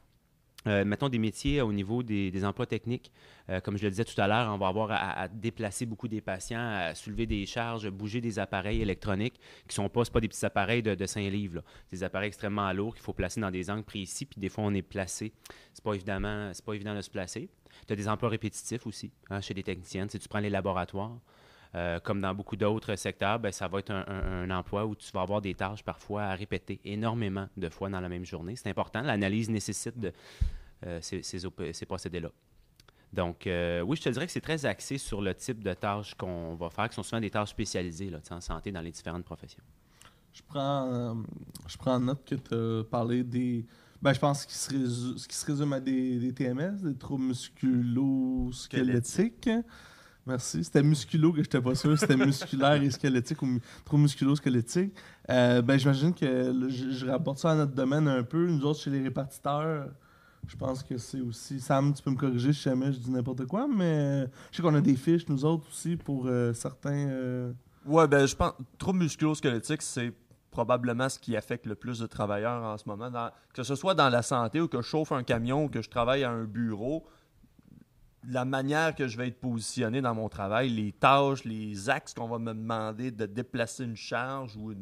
euh, mettons des métiers au niveau des, emplois techniques. Euh, comme je le disais tout à l'heure, on va avoir à, déplacer beaucoup des patients, à soulever des charges, bouger des appareils électroniques qui sont pas, des petits appareils de, de 5 livres. C'est des appareils extrêmement lourds qu'il faut placer dans des angles précis, puis des fois on est placé. Ce pas pas évident de se placer. Tu as des emplois répétitifs aussi hein, chez des techniciennes. Si tu prends les laboratoires, euh, comme dans beaucoup d'autres secteurs, ben, ça va être un, emploi où tu vas avoir des tâches parfois à répéter énormément de fois dans la même journée. C'est important. L'analyse nécessite de, euh, ces, procédés-là. Donc, euh, oui, je te dirais que c'est très axé sur le type de tâches qu'on va faire, qui sont souvent des tâches spécialisées en santé dans les différentes professions.
Je prends, je note que tu as parlé des, ben, je pense que ce qui se résume, à des, TMS, des troubles musculo-squelettiques. Merci. C'était musculo que n'étais pas sûr. C'était musculaire et squelettique ou trop musculo-squelettique. Euh, ben, j'imagine que je, rapporte ça à notre domaine un peu. Nous autres, chez les répartiteurs, je pense que c'est aussi. Sam, tu peux me corriger si jamais je dis n'importe quoi, mais je sais qu'on a des fiches, nous autres aussi, pour euh, certains. Oui, euh,
Ouais, ben, je pense. Trop musculo-squelettique, c'est probablement ce qui affecte le plus de travailleurs en ce moment. que ce soit dans la santé ou que je chauffe un camion ou que je travaille à un bureau, la manière que je vais être positionné dans mon travail, les tâches, les axes qu'on va me demander de déplacer une charge ou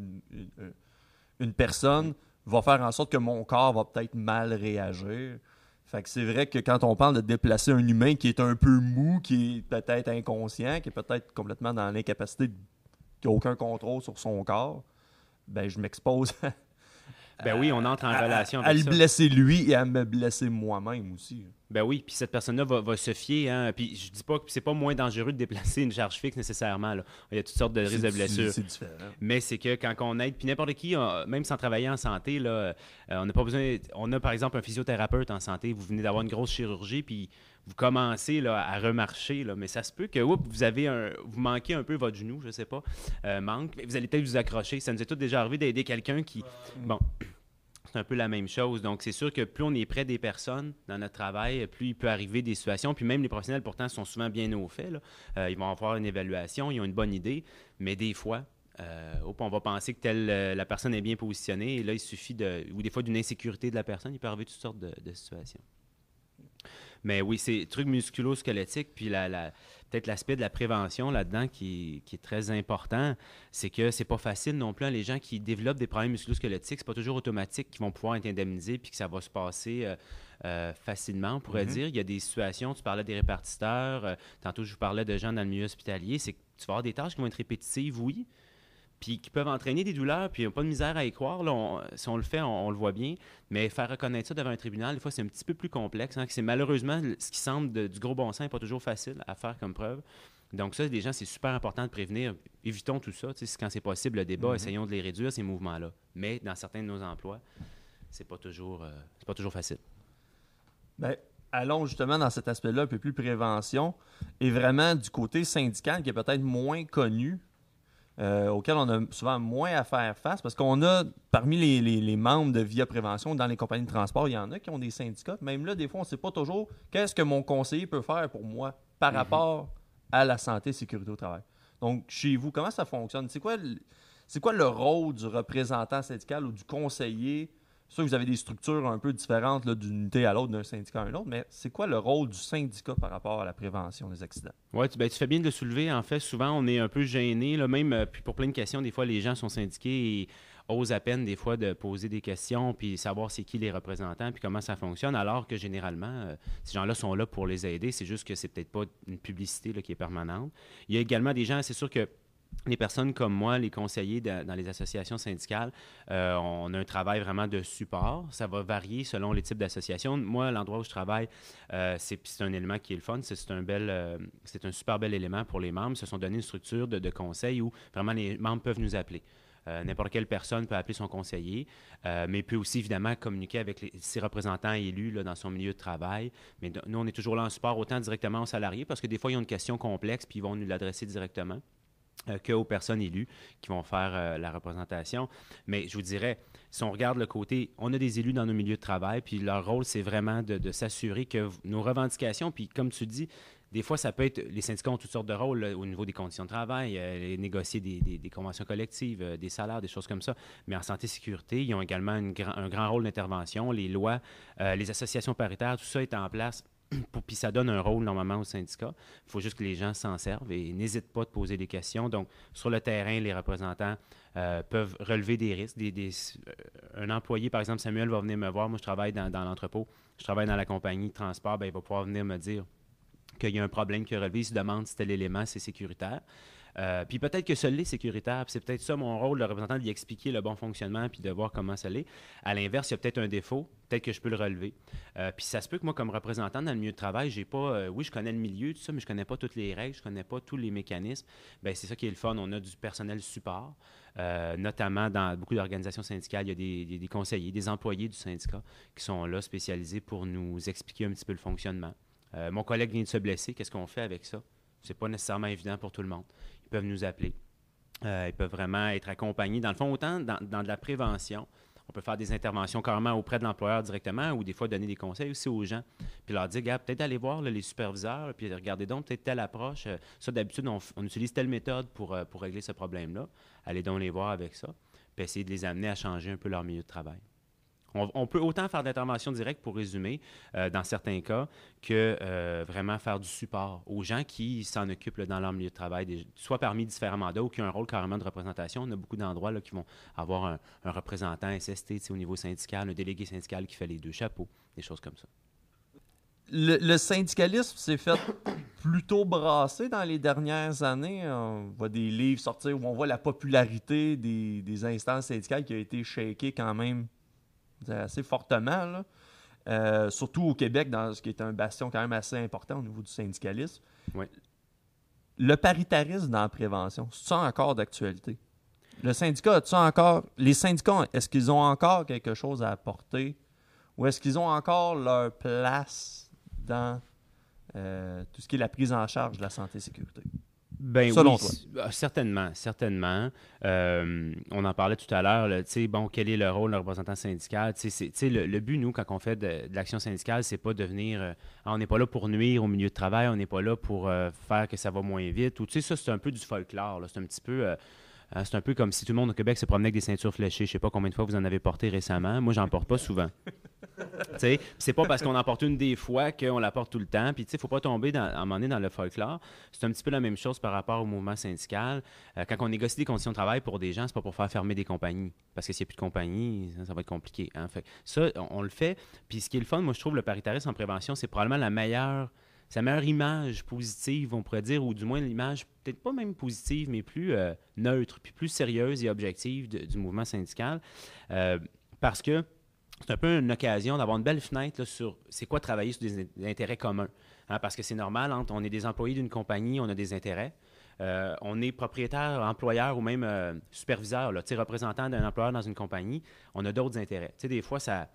une, personne va faire en sorte que mon corps va peut-être mal réagir. Fait que c'est vrai que quand on parle de déplacer un humain qui est un peu mou, qui est peut-être inconscient, qui est peut-être complètement dans l'incapacité, qui n'a aucun contrôle sur son corps, ben je m'expose à
ben oui, on entre en euh, relation avec à, à le blesser
lui et à me blesser moi-même aussi.
Ben oui, puis cette personne-là va, se fier. Hein. puis je dis pas que c'est pas moins dangereux de déplacer une charge fixe nécessairement. Il y a toutes sortes de risques de blessures. Mais c'est que quand on aide, puis n'importe qui, euh, même sans travailler en santé, là, euh, on n'a pas besoin. On a par exemple un physiothérapeute en santé. Vous venez d'avoir une grosse chirurgie, puis vous commencez à remarcher, mais ça se peut que vous avez vous manquez un peu votre genou, je ne sais pas, euh, manque, vous allez peut-être vous accrocher. Ça nous est tout déjà arrivé d'aider quelqu'un qui, bon, *clears throat* c'est un peu la même chose. Donc, c'est sûr que plus on est près des personnes dans notre travail, plus il peut arriver des situations. Puis même les professionnels, pourtant, sont souvent bien au fait. Euh, ils vont avoir une évaluation, ils ont une bonne idée, mais des fois, euh, on va penser que telle, la personne est bien positionnée, et là, il suffit de, ou des fois d'une insécurité de la personne, il peut arriver toutes sortes de situations. Mais oui, c'est truc musculo puis la, peut-être l'aspect de la prévention là-dedans qui, est très important, c'est que c'est pas facile non plus. Hein. Les gens qui développent des problèmes musculo-squelettiques, c'est pas toujours automatique qu'ils vont pouvoir être indemnisés puis que ça va se passer euh, euh, facilement, on pourrait mm-hmm. dire. Il y a des situations, tu parlais des répartiteurs, euh, tantôt je vous parlais de gens dans le milieu hospitalier, c'est que tu vas avoir des tâches qui vont être répétitives, oui, puis qui peuvent entraîner des douleurs, puis n'y a pas de misère à y croire. si on le fait, on, le voit bien. Mais faire reconnaître ça devant un tribunal, des fois, c'est un petit peu plus complexe. Hein, c'est malheureusement ce qui semble du gros bon sens n'est pas toujours facile à faire comme preuve. Donc ça, les gens, c'est super important de prévenir. Évitons tout ça. Quand c'est possible, le débat, mm-hmm. essayons de les réduire, ces mouvements-là. Mais dans certains de nos emplois, c'est pas toujours, euh, c'est pas toujours facile.
Bien, allons justement dans cet aspect-là un peu plus prévention et vraiment du côté syndical qui est peut-être moins connu euh, auxquels on a souvent moins à faire face, parce qu'on a, parmi les, membres de Via Prévention dans les compagnies de transport, il y en a qui ont des syndicats. Même là, des fois, on ne sait pas toujours qu'est-ce que mon conseiller peut faire pour moi par mhm. rapport à la santé et sécurité au travail. Donc, chez vous, comment ça fonctionne? C'est quoi, quoi le rôle du représentant syndical ou du conseiller ça, vous avez des structures un peu différentes d'une unité à l'autre, d'un syndicat à un autre,
mais c'est quoi le rôle
du syndicat par rapport à la prévention des accidents?
Oui, ben, tu, fais bien de le soulever. En fait, souvent, on est un peu gêné, là, même euh, puis pour plein de questions, des fois, les gens sont syndiqués et osent à peine des fois de poser des questions, puis savoir c'est qui les représentants, puis comment ça fonctionne, alors que généralement, euh, ces gens-là sont là pour les aider. C'est juste que c'est peut-être pas une publicité là, qui est permanente. Il y a également des gens, c'est sûr que les personnes comme moi, les conseillers dans les associations syndicales, euh, on a un travail vraiment de support. Ça va varier selon les types d'associations. Moi, l'endroit où je travaille, euh, c'est un élément qui est le fun. C'est un bel, euh, c'est un super bel élément pour les membres. Ils se sont donné une structure de, conseil où vraiment les membres peuvent nous appeler. n'importe quelle personne peut appeler son conseiller, mais peut aussi évidemment communiquer avec ses représentants élus dans son milieu de travail. Mais nous, on est toujours là en support, autant directement aux salariés, parce que des fois, ils ont une question complexe, puis ils vont nous l'adresser directement. Euh, qu'aux personnes élues qui vont faire euh, la représentation. Mais je vous dirais, si on regarde le côté, on a des élus dans nos milieux de travail, puis leur rôle, c'est vraiment de, s'assurer que nos revendications, puis comme tu dis, des fois, ça peut être, les syndicats ont toutes sortes de rôles euh, au niveau des conditions de travail, négocier des, conventions collectives, des salaires, des choses comme ça. Mais en santé et sécurité, ils ont également un grand rôle d'intervention. Les lois, les associations paritaires, tout ça est en place *clears throat* puis ça donne un rôle normalement au syndicat. Il faut juste que les gens s'en servent et n'hésitent pas de poser des questions. Donc, sur le terrain, les représentants euh, peuvent relever des risques. Euh, un employé, par exemple, Samuel va venir me voir. Moi, je travaille dans, l'entrepôt, je travaille dans la compagnie de transport. Bien, il va pouvoir venir me dire qu'il y a un problème qui est relevé. Il se demande si tel élément, c'est sécuritaire. Euh, puis peut-être que ça l'est sécuritaire, c'est peut-être ça mon rôle, le représentant, d'y expliquer le bon fonctionnement, puis de voir comment ça l'est. À l'inverse, il y a peut-être un défaut, peut-être que je peux le relever. Euh, puis ça se peut que moi, comme représentant dans le milieu de travail, j'ai pas, euh, oui, je connais le milieu, tout ça, mais je connais pas toutes les règles, je connais pas tous les mécanismes. Bien, c'est ça qui est le fun. On a du personnel support, notamment dans beaucoup d'organisations syndicales, il y a des, des, conseillers, des employés du syndicat qui sont là spécialisés pour nous expliquer un petit peu le fonctionnement. mon collègue vient de se blesser, qu'est-ce qu'on fait avec ça? C'est pas nécessairement évident pour tout le monde peuvent nous appeler. Euh, ils peuvent vraiment être accompagnés, dans le fond, autant dans, de la prévention, on peut faire des interventions carrément auprès de l'employeur directement ou des fois donner des conseils aussi aux gens. Puis leur dire, gars, peut-être aller voir les superviseurs, puis regardez donc peut-être telle approche. Euh, ça, d'habitude, on, on, utilise telle méthode pour, euh, pour régler ce problème-là. Allez donc les voir avec ça. Puis essayer de les amener à changer un peu leur milieu de travail. On, peut autant faire d'intervention directe, pour résumer, euh, dans certains cas, que euh, vraiment faire du support aux gens qui s'en occupent dans leur milieu de travail, soit parmi différents mandats ou qui ont un rôle carrément de représentation. On a beaucoup d'endroits qui vont avoir un, représentant SST au niveau syndical, un délégué syndical qui fait les deux chapeaux, des choses comme ça.
Le, syndicalisme s'est fait plutôt brasser dans les dernières années. On voit des livres sortir où on voit la popularité des, des instances syndicales qui a été shakée quand même assez fortement, euh, surtout au Québec, dans ce qui est un bastion quand même assez important au niveau du syndicalisme. Le paritarisme dans la prévention, c'est ça encore d'actualité? Le syndicat, tu encore. Les syndicats, est-ce qu'ils ont encore quelque chose à apporter? Ou est-ce qu'ils ont encore leur place dans euh, tout ce qui est la prise en charge de la santé et sécurité? Ben oui,
ah, certainement, certainement. Euh, on en parlait tout à l'heure, bon, quel est le rôle d'un représentant syndical? Tu sais, le, but, nous, quand on fait de, l'action syndicale, c'est pas devenir... venir, euh, ah, on n'est pas là pour nuire au milieu de travail, on n'est pas là pour euh, faire que ça va moins vite. sais, ça, c'est un peu du folklore. C'est un petit peu... Euh, c'est un peu comme si tout le monde au Québec se promenait avec des ceintures fléchées. Je sais pas combien de fois vous en avez porté récemment. Moi, j'en porte pas souvent. *laughs* c'est pas parce qu'on en porte une des fois qu'on la porte tout le temps. Il ne faut pas tomber dans, à dans le folklore. C'est un petit peu la même chose par rapport au mouvement syndical. Euh, quand on négocie des conditions de travail pour des gens, c'est pas pour faire fermer des compagnies. Parce que s'il n'y a plus de compagnie, ça, va être compliqué. Hein. ça, on, le fait. Puis, ce qui est le fun, moi, je trouve, le paritarisme en prévention, c'est probablement la meilleure sa meilleure image positive, on pourrait dire, ou du moins l'image, peut-être pas même positive, mais plus euh, neutre, puis plus sérieuse et objective du mouvement syndical, euh, parce que c'est un peu une occasion d'avoir une belle fenêtre sur c'est quoi travailler sur des intérêts communs. Hein, parce que c'est normal, on est des employés d'une compagnie, on a des intérêts. Euh, on est propriétaire, employeur ou même superviseur, là, représentant d'un employeur dans une compagnie, on a d'autres intérêts. sais, des fois, ça,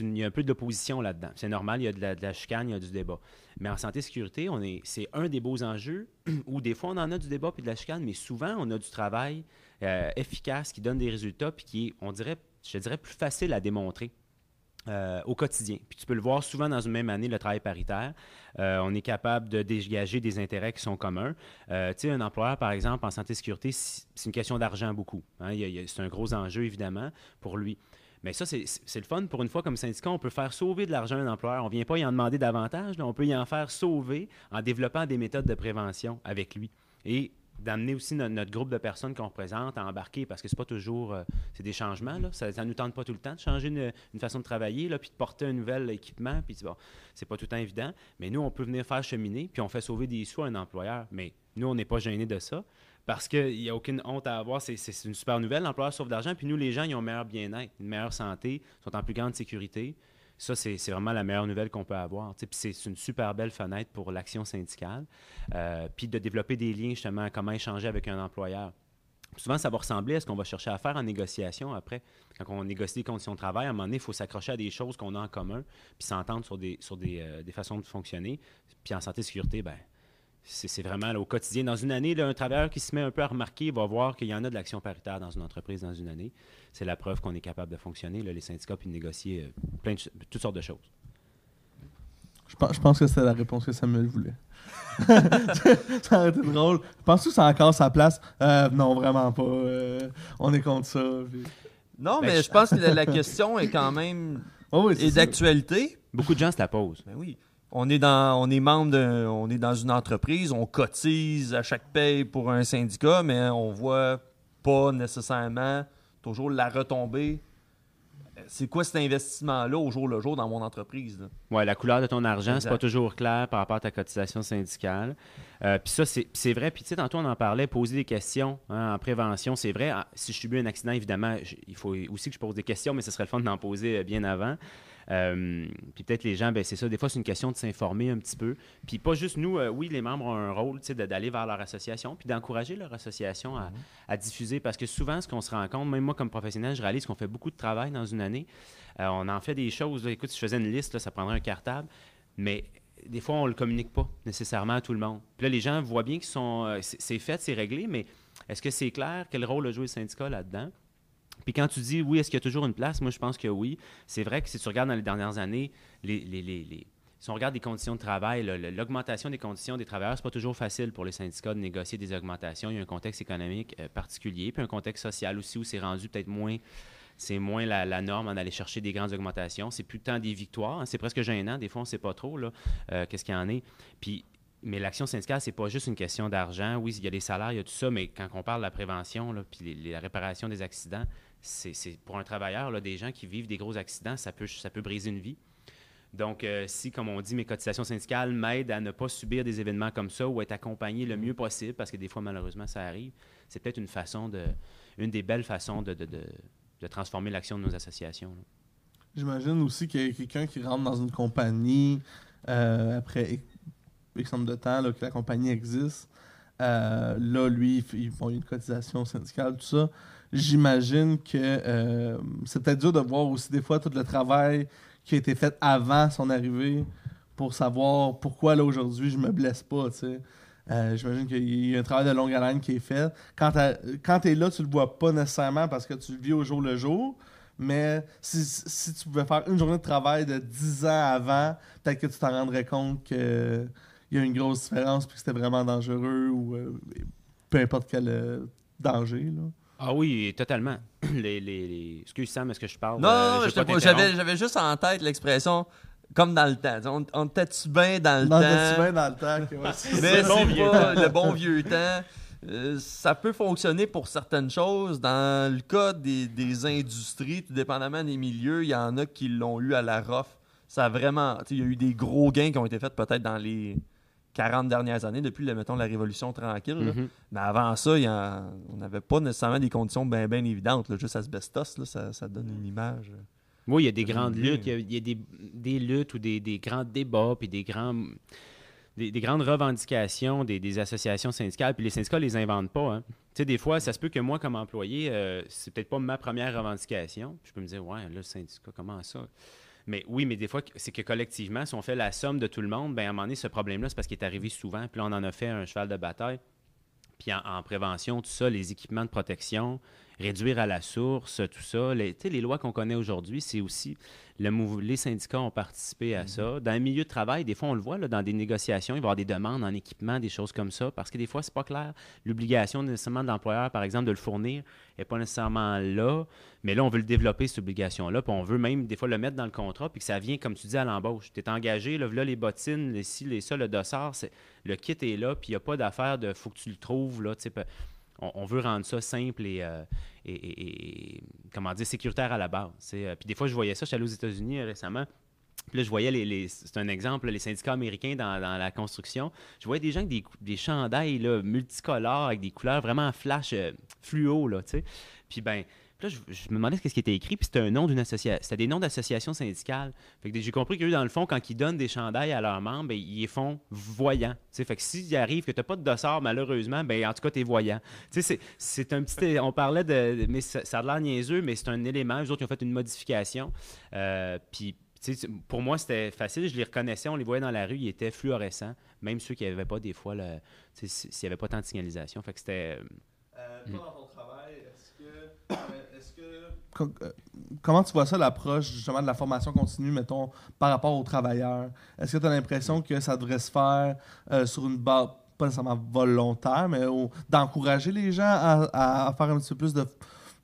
il y a un peu d'opposition là-dedans. C'est normal, il y a de la, de la, chicane, il y a du débat. Mais en santé-sécurité, c'est est un des beaux enjeux *clears throat* où des fois on en a du débat puis de la chicane, mais souvent on a du travail euh, efficace qui donne des résultats puis qui est, on dirait, je dirais, plus facile à démontrer. Euh, au quotidien. Puis tu peux le voir souvent dans une même année, le travail paritaire. Euh, on est capable de dégager des intérêts qui sont communs. tu sais, un employeur, par exemple, en santé-sécurité, c'est une question d'argent beaucoup. Hein. c'est un gros enjeu, évidemment, pour lui. Mais ça, c'est le fun. Pour une fois, comme syndicat, on peut faire sauver de l'argent à un employeur. On ne vient pas y en demander davantage. On peut y en faire sauver en développant des méthodes de prévention avec lui. Et d'amener aussi notre, groupe de personnes qu'on représente à embarquer parce que c'est pas toujours euh, c'est des changements là. ça, ne nous tente pas tout le temps de changer une, façon de travailler puis de porter un nouvel équipement puis bon, c'est pas tout le temps évident mais nous on peut venir faire cheminer puis on fait sauver des sous à un employeur mais nous on n'est pas gêné de ça parce qu'il n'y a aucune honte à avoir. C'est, une super nouvelle. L'employeur sauve d'argent. Puis nous, les gens, ils ont un meilleur bien-être, une meilleure santé, sont en plus grande sécurité. Ça, c'est, vraiment la meilleure nouvelle qu'on peut avoir. Puis c'est une super belle fenêtre pour l'action syndicale. Euh, puis de développer des liens, justement, comment échanger avec un employeur. souvent, ça va ressembler à ce qu'on va chercher à faire en négociation après. Quand on négocie les conditions de travail, à un moment donné, il faut s'accrocher à des choses qu'on a en commun, puis s'entendre sur des, euh, façons de fonctionner. Puis en santé et sécurité, ben, c'est vraiment au quotidien. Dans une année, un travailleur qui se met un peu à remarquer va voir qu'il y en a de l'action paritaire dans une entreprise dans une année. C'est la preuve qu'on est capable de fonctionner. les syndicats puis négocier euh, plein toutes sortes de choses.
Je pense, je pense que c'est la réponse que Samuel voulait. *laughs* ça aurait été drôle. Penses-tu que ça a encore sa place? Euh, non, vraiment pas. Euh, on est contre ça. Non, ben, mais je... pense que la,
question est quand même oh *laughs* oui, d'actualité.
Beaucoup de gens se la posent. Ben
oui on est dans on est membre on est dans une entreprise, on cotise à chaque paye pour un syndicat, mais on voit pas nécessairement toujours la retombée. C'est quoi cet investissement-là au jour le jour dans mon entreprise?
Oui, la couleur de ton argent, c'est pas toujours clair par rapport à ta cotisation syndicale. Euh, puis ça, c'est vrai. Puis tu sais, tantôt, on en parlait, poser des questions hein, en prévention. C'est vrai, ah, si je subis un accident, évidemment, il faut aussi que je pose des questions, mais ce serait le fun d'en poser euh, bien avant. Euh, puis peut-être les gens, ben c'est ça, des fois c'est une question de s'informer un petit peu. Puis pas juste nous, euh, oui, les membres ont un rôle d'aller vers leur association, puis d'encourager leur association mhm. à, diffuser. Parce que souvent, ce qu'on se rend compte, même moi comme professionnel, je réalise qu'on fait beaucoup de travail dans une année. Euh, on en fait des choses. Écoute, si je faisais une liste, ça prendrait un cartable. Mais des fois, on ne le communique pas nécessairement à tout le monde. Puis là, les gens voient bien que sont, c'est fait, c'est réglé, mais est-ce que c'est clair? Quel rôle a joué le syndicat là-dedans? Puis quand tu dis oui, est-ce qu'il y a toujours une place, moi je pense que oui. C'est vrai que si tu regardes dans les dernières années, les, si on regarde les conditions de travail, l'augmentation des conditions des travailleurs, ce n'est pas toujours facile pour les syndicats de négocier des augmentations. Il y a un contexte économique euh, particulier, puis un contexte social aussi où c'est rendu peut-être moins. C'est moins la, norme en aller chercher des grandes augmentations. C'est plus tant des victoires. Hein. C'est presque gênant. Des fois, on ne sait pas trop euh, qu'est-ce qu'il y en est. Puis mais l'action syndicale, ce n'est pas juste une question d'argent. Oui, il y a des salaires, il y a tout ça, mais quand on parle de la prévention, la réparation des accidents, c'est pour un travailleur, des gens qui vivent des gros accidents, ça peut, briser une vie. Donc, euh, si, comme on dit, mes cotisations syndicales m'aident à ne pas subir des événements comme ça ou être accompagné le mieux possible, parce que des fois, malheureusement, ça arrive, c'est peut-être une façon de, une des belles façons de, transformer l'action de nos associations.
J'imagine aussi qu'il y a quelqu'un qui rentre dans une compagnie euh, après X nombre de temps que la compagnie existe. Euh, là, lui, il, fait une cotisation syndicale, tout ça j'imagine que c'était euh, c'est peut dur de voir aussi des fois tout le travail qui a été fait avant son arrivée pour savoir pourquoi là aujourd'hui je me blesse pas, tu sais. Euh, j'imagine qu'il y a un travail de longue haleine qui est fait. Quand tu es là, tu le vois pas nécessairement parce que tu le vis au jour le jour. Mais si, tu pouvais faire une journée de travail de 10 ans avant, peut-être que tu t'en rendrais compte qu'il y a une grosse différence puis que c'était vraiment dangereux ou euh, peu importe quel
danger. Là. Ah oui, totalement. *clears throat* Les, les, Excuse Sam, est-ce que je parle? Non, euh, j'avais
juste en tête l'expression comme dans le temps. On, on était bien dans le temps? On bien dans le temps? bon le bon vieux temps. Euh, ça peut fonctionner pour certaines choses. Dans le cas des, industries, tout dépendamment des milieux, il y en a qui l'ont eu à la roffe. Ça a vraiment. Il y a eu des gros gains qui ont été faits peut-être dans les 40 dernières années, depuis, le, mettons, la Révolution tranquille. Mhm. Mais avant ça,
on n'avait pas nécessairement des conditions
bien évidentes. Juste
asbestos, là, ça, ça donne une image. Oui, il y a des grandes luttes. Il y a, des, luttes ou des, grands débats, puis des grands... Des, grandes revendications des, associations syndicales, puis les syndicats les inventent pas. Hein. Tu sais, des fois, ça se peut que moi, comme employé, euh, c'est peut-être pas ma première revendication. Je peux me dire, ouais, là, syndicat, comment ça? Mais oui, mais des fois, c'est que collectivement, si on fait la somme de tout le monde, bien, à un moment donné, ce problème-là, c'est parce qu'il est arrivé souvent. Puis on en a fait un cheval de bataille. Puis en, prévention, tout ça, les équipements de protection, réduire à la source, tout ça. Les, les lois qu'on connaît aujourd'hui, c'est aussi les syndicats ont participé à mhm. ça. Dans le milieu de travail, des fois, on le voit là, dans des négociations, il va y avoir des demandes en équipement, des choses comme ça, parce que des fois, c'est pas clair. L'obligation nécessairement de l'employeur, par exemple, de le fournir n'est pas nécessairement là. Mais là, on veut le développer, cette obligation-là. Puis on veut même, des fois, le mettre dans le contrat, puis que ça vient, comme tu dis, à l'embauche. Tu es engagé, là, les bottines, les ci, les ça, le dossard, le kit est là, puis il n'y a pas d'affaire de faut que tu le trouves. Là, on, veut rendre ça simple euh, et, et, comment dire, sécuritaire à la base. Euh, puis des fois, je voyais ça, je suis allé aux États-Unis euh, récemment. Puis là, je voyais, les, c'est un exemple, les syndicats américains dans, la construction. Je voyais des gens avec des, des chandails multicolores, avec des couleurs vraiment flash, fluo, là, tu sais. Puis ben, là, je, me demandais ce qui était écrit, puis c'était un nom d'une association. C'était des noms d'associations syndicales. Fait que j'ai compris que, dans le fond, quand ils donnent des chandails à leurs membres, ben, ils les font voyants. T'sais. Fait que s'il arrive que tu n'as pas de dossard, malheureusement, ben en tout cas, tu es voyant. C'est un petit. On parlait de. Mais ça, a l'air niaiseux, mais c'est un élément. Les autres, ils ont fait une modification. Euh, puis. pour moi, c'était facile. Je les reconnaissais, on les voyait dans la rue, ils étaient fluorescents, même ceux qui n'avaient pas des fois, s'il n'y avait pas tant de signalisation. Fait que c'était. Euh, euh,
hmm. Euh, comment tu vois ça, l'approche justement de la formation continue, mettons, par rapport aux travailleurs? Est-ce que tu as l'impression que ça devrait se faire euh, sur une base, pas nécessairement volontaire, mais d'encourager les gens à, faire un petit peu plus de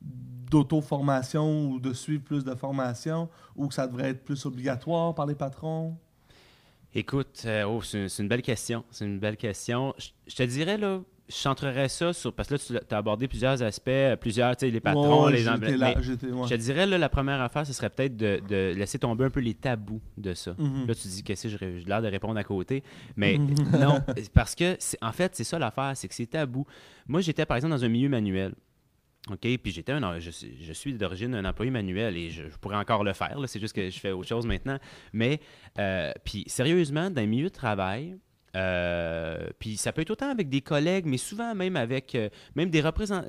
d'auto-formation ou de suivre plus de formation ou que ça devrait être plus obligatoire par les patrons?
Écoute, euh, oh, c'est une, belle question. C'est une belle question. je te dirais, là, je centrerais ça sur. Parce que là, tu as abordé plusieurs aspects, euh, plusieurs, tu sais, les patrons, les gens... Je te dirais, là, la première affaire, ce serait peut-être de, laisser tomber un peu les tabous de ça. Mhm. Là, tu dis, qu'est-ce que j'ai l'air de répondre à côté. Mais mhm. *laughs* non, parce que, en fait, c'est ça l'affaire, c'est que c'est tabou. Moi, j'étais, par exemple, dans un milieu manuel. OK, puis j'étais un, je, suis d'origine un employé manuel et je, pourrais encore le faire, c'est juste que je fais autre chose maintenant. Mais, euh, puis sérieusement, dans le milieu de travail, euh, puis ça peut être autant avec des collègues, mais souvent même avec euh, même des,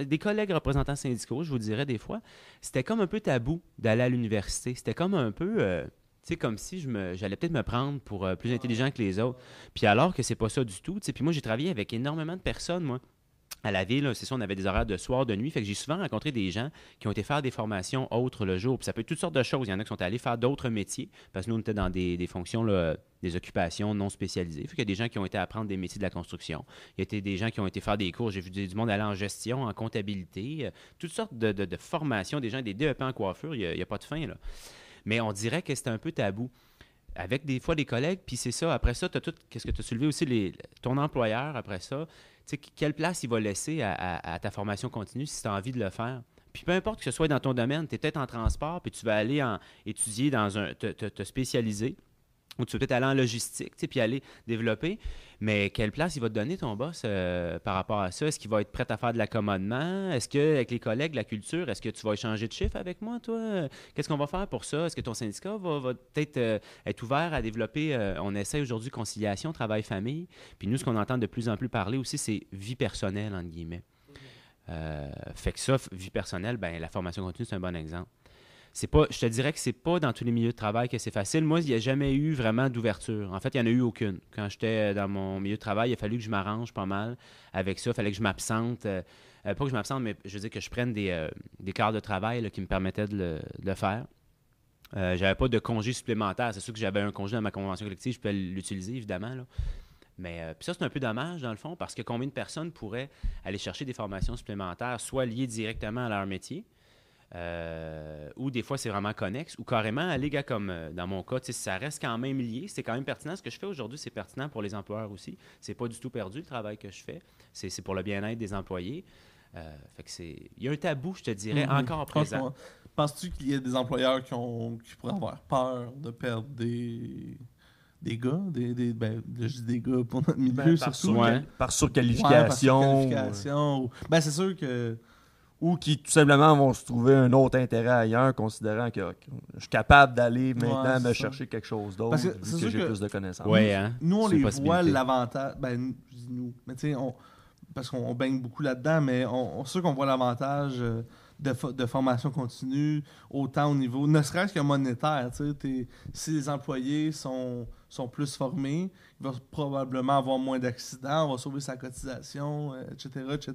des collègues représentants syndicaux, je vous dirais des fois, c'était comme un peu tabou d'aller à l'université. C'était comme un peu, euh, tu sais, comme si j'allais peut-être me prendre pour plus intelligent que les autres. Puis alors que c'est pas ça du tout, tu sais. Puis moi, j'ai travaillé avec énormément de personnes, moi à la ville, c'est ça, on avait des horaires de soir, de nuit. Fait que j'ai souvent rencontré des gens qui ont été faire des formations autres le jour. Puis ça peut être toutes sortes de choses. Il y en a qui sont allés faire d'autres métiers parce que nous, on était dans des, fonctions, des occupations non spécialisées. Fait qu'il y a des gens qui ont été apprendre des métiers de la construction. Il y a des gens qui ont été faire des cours. J'ai vu du monde aller en gestion, en comptabilité, euh, toutes sortes de, formations, des gens, des DEP en coiffure. Il n'y a, pas de fin, là. Mais on dirait que c'est un peu tabou avec des fois des collègues, puis c'est ça. Après ça, tu as tout, qu'est-ce que tu as soulevé aussi, les, ton employeur après ça, tu sais, quelle place il va laisser à, ta formation continue si tu as envie de le faire. Puis peu importe que ce soit dans ton domaine, tu es peut-être en transport, puis tu vas aller en, étudier dans un, te, te, te spécialiser ou tu peux peut-être aller en logistique, tu sais, puis aller développer. Mais quelle place il va te donner ton boss euh, par rapport à ça? Est-ce qu'il va être prêt à faire de l'accommodement? Est-ce que avec les collègues, la culture, est-ce que tu vas échanger de chiffres avec moi, toi? Qu'est-ce qu'on va faire pour ça? Est-ce que ton syndicat va, peut-être euh, être ouvert à développer? Euh, on essaie aujourd'hui conciliation, travail-famille. Puis nous, ce qu'on entend de plus en plus parler aussi, c'est vie personnelle, entre guillemets. fait que ça, vie personnelle, ben la formation continue, c'est un bon exemple je te dirais que c'est pas dans tous les milieux de travail que c'est facile. Moi, il n'y a jamais eu vraiment d'ouverture. En fait, il n'y en a eu aucune. Quand j'étais euh, dans mon milieu de travail, il a fallu que je m'arrange pas mal avec ça. Il fallait que je m'absente. Euh, euh, pas que je m'absente, mais je veux dire que je prenne des, quarts de travail qui me permettaient de le, faire. Je j'avais pas de congé supplémentaire. C'est sûr que j'avais un congé dans ma convention collective, je pouvais l'utiliser évidemment. Mais ça, c'est un peu dommage, dans le fond, parce que combien de personnes pourraient aller chercher des formations supplémentaires, soit liées directement à leur métier, euh, ou des fois, c'est vraiment connexe, ou carrément les gars, comme euh, dans mon cas, ça reste quand même lié, c'est quand même pertinent. Ce que je fais aujourd'hui, c'est pertinent pour les employeurs aussi. C'est pas du tout perdu le travail que je fais, c'est pour le bien-être des employés. Euh, fait que c'est... Il y a un tabou, je te dirais, mhm. encore présent. Penses-tu qu'il y a des employeurs qui, ont, pourraient
avoir peur de perdre des des gars, des, des, ben, des
gars pour notre milieu, ben, par surtout. Par surqualification. Ben, c'est sûr que ou qui tout simplement vont se trouver un autre intérêt ailleurs, considérant que je suis capable d'aller maintenant me chercher quelque chose d'autre, parce que, vu que, j'ai plus de connaissances. Hein. Nous, on les voit
l'avantage. Ben, parce qu'on baigne beaucoup là-dedans, mais on, on sûr qu'on voit l'avantage. Euh, de, formation continue, autant au niveau, ne serait-ce que monétaire. si les employés sont, sont plus formés, ils vont probablement avoir moins d'accidents, on va sauver sa cotisation, etc., euh, etc.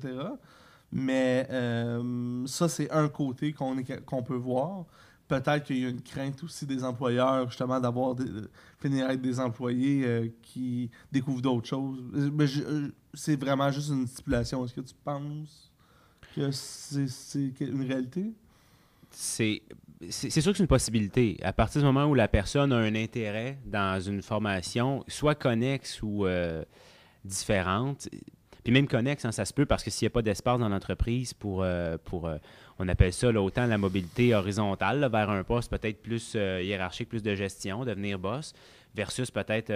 Mais euh, ça, c'est un côté qu'on peut voir. Peut-être qu'il y a une crainte aussi des employeurs, justement, d'avoir finir avec des employés euh, qui découvrent d'autres choses. c'est vraiment juste une stipulation. Est-ce que tu penses que c'est une réalité?
C'est c'est sûr que c'est une possibilité. À partir du moment où la personne a un intérêt dans une formation, soit connexe ou euh, différente, puis même connexe, hein, ça se peut parce que s'il n'y a pas d'espace dans l'entreprise pour, euh, pour euh, on appelle ça autant la mobilité horizontale vers un poste peut-être plus euh, hiérarchique, plus de gestion, devenir boss, versus peut-être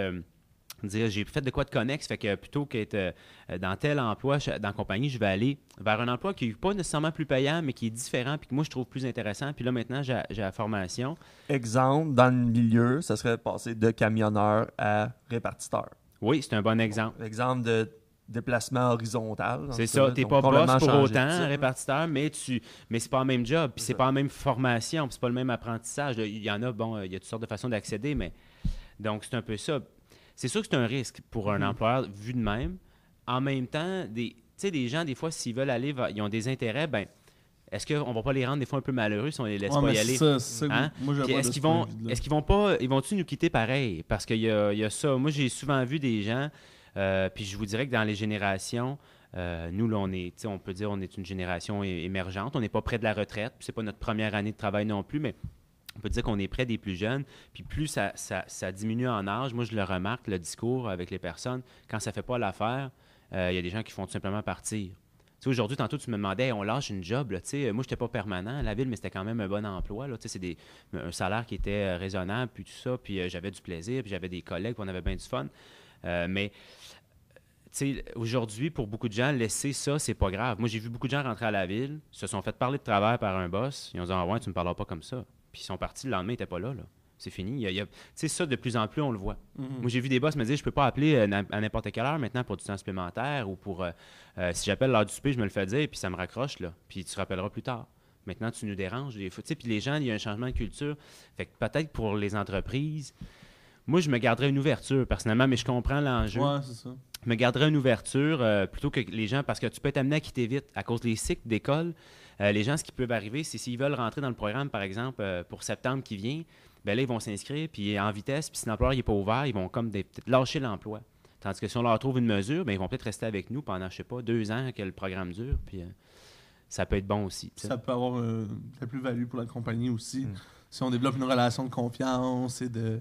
dire j'ai fait de quoi de connexe, fait que plutôt qu'être dans tel emploi, dans compagnie, je vais aller vers un emploi qui n'est pas nécessairement plus payant, mais qui est différent, puis que moi je trouve plus intéressant. Puis là maintenant, j'ai la formation.
Exemple, dans le milieu, ça serait passer de camionneur à répartiteur. Oui, c'est
un bon exemple. Exemple de déplacement horizontal. C'est ça, Tu n'es pas boss pour autant, répartiteur, mais tu mais c'est pas le même job, puis c'est pas la même formation, puis c'est pas le même apprentissage. Il y en a, bon, il y a toutes sortes de façons d'accéder, mais donc c'est un peu ça. C'est sûr que c'est un risque pour un mm-hmm. employeur vu de même. En même temps, des, des gens, des fois, s'ils veulent aller, ils ont des intérêts, ben est-ce qu'on va pas les rendre des fois un peu malheureux si on les laisse pas y aller? Hein? Est-ce qu'ils vont, est qu'ils vont pas, ils vont-tu nous quitter pareil? Parce qu'il y, y a ça. Moi, j'ai souvent vu des gens euh, puis je vous dirais que dans les générations, euh, nous, là, on est, on peut dire, on est une génération émergente. On n'est pas près de la retraite. C'est pas notre première année de travail non plus, mais on peut dire qu'on est près des plus jeunes. Puis plus ça, diminue en âge, moi, je le remarque, le discours avec les personnes, quand ça ne fait pas l'affaire, euh, il y a des gens qui font tout simplement partir. Aujourd'hui, tantôt, tu me demandais, on lâche une job. moi, je n'étais pas permanent à la ville, mais c'était quand même un bon emploi. C'est un salaire qui était raisonnable, puis tout ça. Puis j'avais du plaisir, puis j'avais des collègues, puis on avait bien du fun. Euh, mais aujourd'hui, pour beaucoup de gens, laisser ça, c'est pas grave. Moi, j'ai vu beaucoup de gens rentrer à la ville, se sont fait parler de travers par un boss. Ils ont dit Ah ouais, tu me parleras pas comme ça. Puis ils sont partis, le lendemain, ils n'étaient pas là. là. C'est fini. Tu sais, ça, de plus en plus, on le voit. Mm-hmm. Moi, j'ai vu des boss me dire Je peux pas appeler euh, à n'importe quelle heure maintenant pour du temps supplémentaire ou pour. Euh, si j'appelle l'heure du souper, je me le fais dire, puis ça me raccroche, là. Puis tu te rappelleras plus tard. Maintenant, tu nous déranges puis les gens, il y a un changement de culture. Fait que peut-être pour les entreprises, moi, je me garderais une ouverture, personnellement, mais je comprends l'enjeu. Ouais, c'est ça. Je me garderais une ouverture euh, plutôt que les gens, parce que tu peux être amené à quitter vite à cause des cycles d'école. Euh, les gens, ce qui peut arriver, c'est s'ils veulent rentrer dans le programme, par exemple, euh, pour septembre qui vient, ben là, ils vont s'inscrire, puis en vitesse, puis si l'emploi n'est pas ouvert, ils vont comme peut-être lâcher l'emploi. Tandis que si on leur trouve une mesure, ben, ils vont peut-être rester avec nous pendant, je sais pas, deux ans que le programme dure, puis ça peut être bon aussi. Ça
peut avoir la plus-value pour la compagnie aussi. Mm. Si on développe une relation de confiance et de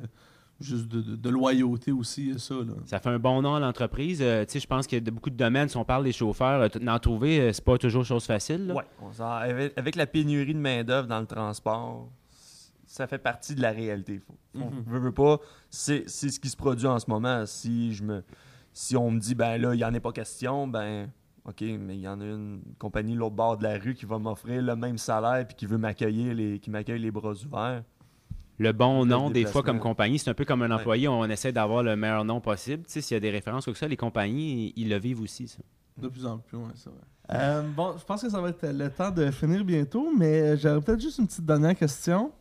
juste de, loyauté aussi, ça. Là.
Ça fait un bon nom à l'entreprise. Euh, je pense qu'il y a beaucoup de domaines, si on parle des chauffeurs, n'en euh, d'en trouver, euh, c'est pas toujours chose facile.
Oui, avec, la pénurie de main-d'œuvre dans le transport, ça fait partie de la réalité. Faut, mhm. veut, pas. C'est ce qui se produit en ce moment. Si je me si on me dit ben là, il n'y en a pas question, ben OK, mais il y en a une compagnie l'autre bord
de la rue qui va m'offrir le même salaire et qui veut m'accueillir les qui m'accueille les bras ouverts le bon nom, des fois, comme compagnie. C'est un peu comme un employé, on essaie d'avoir le meilleur nom possible. Tu sais, s'il y a des références ou que ça, les compagnies, ils, le vivent aussi, De plus en plus, oui, c'est vrai.
Euh, bon, je pense que ça va être le temps de finir bientôt, mais euh, j'aurais peut-être juste une petite dernière question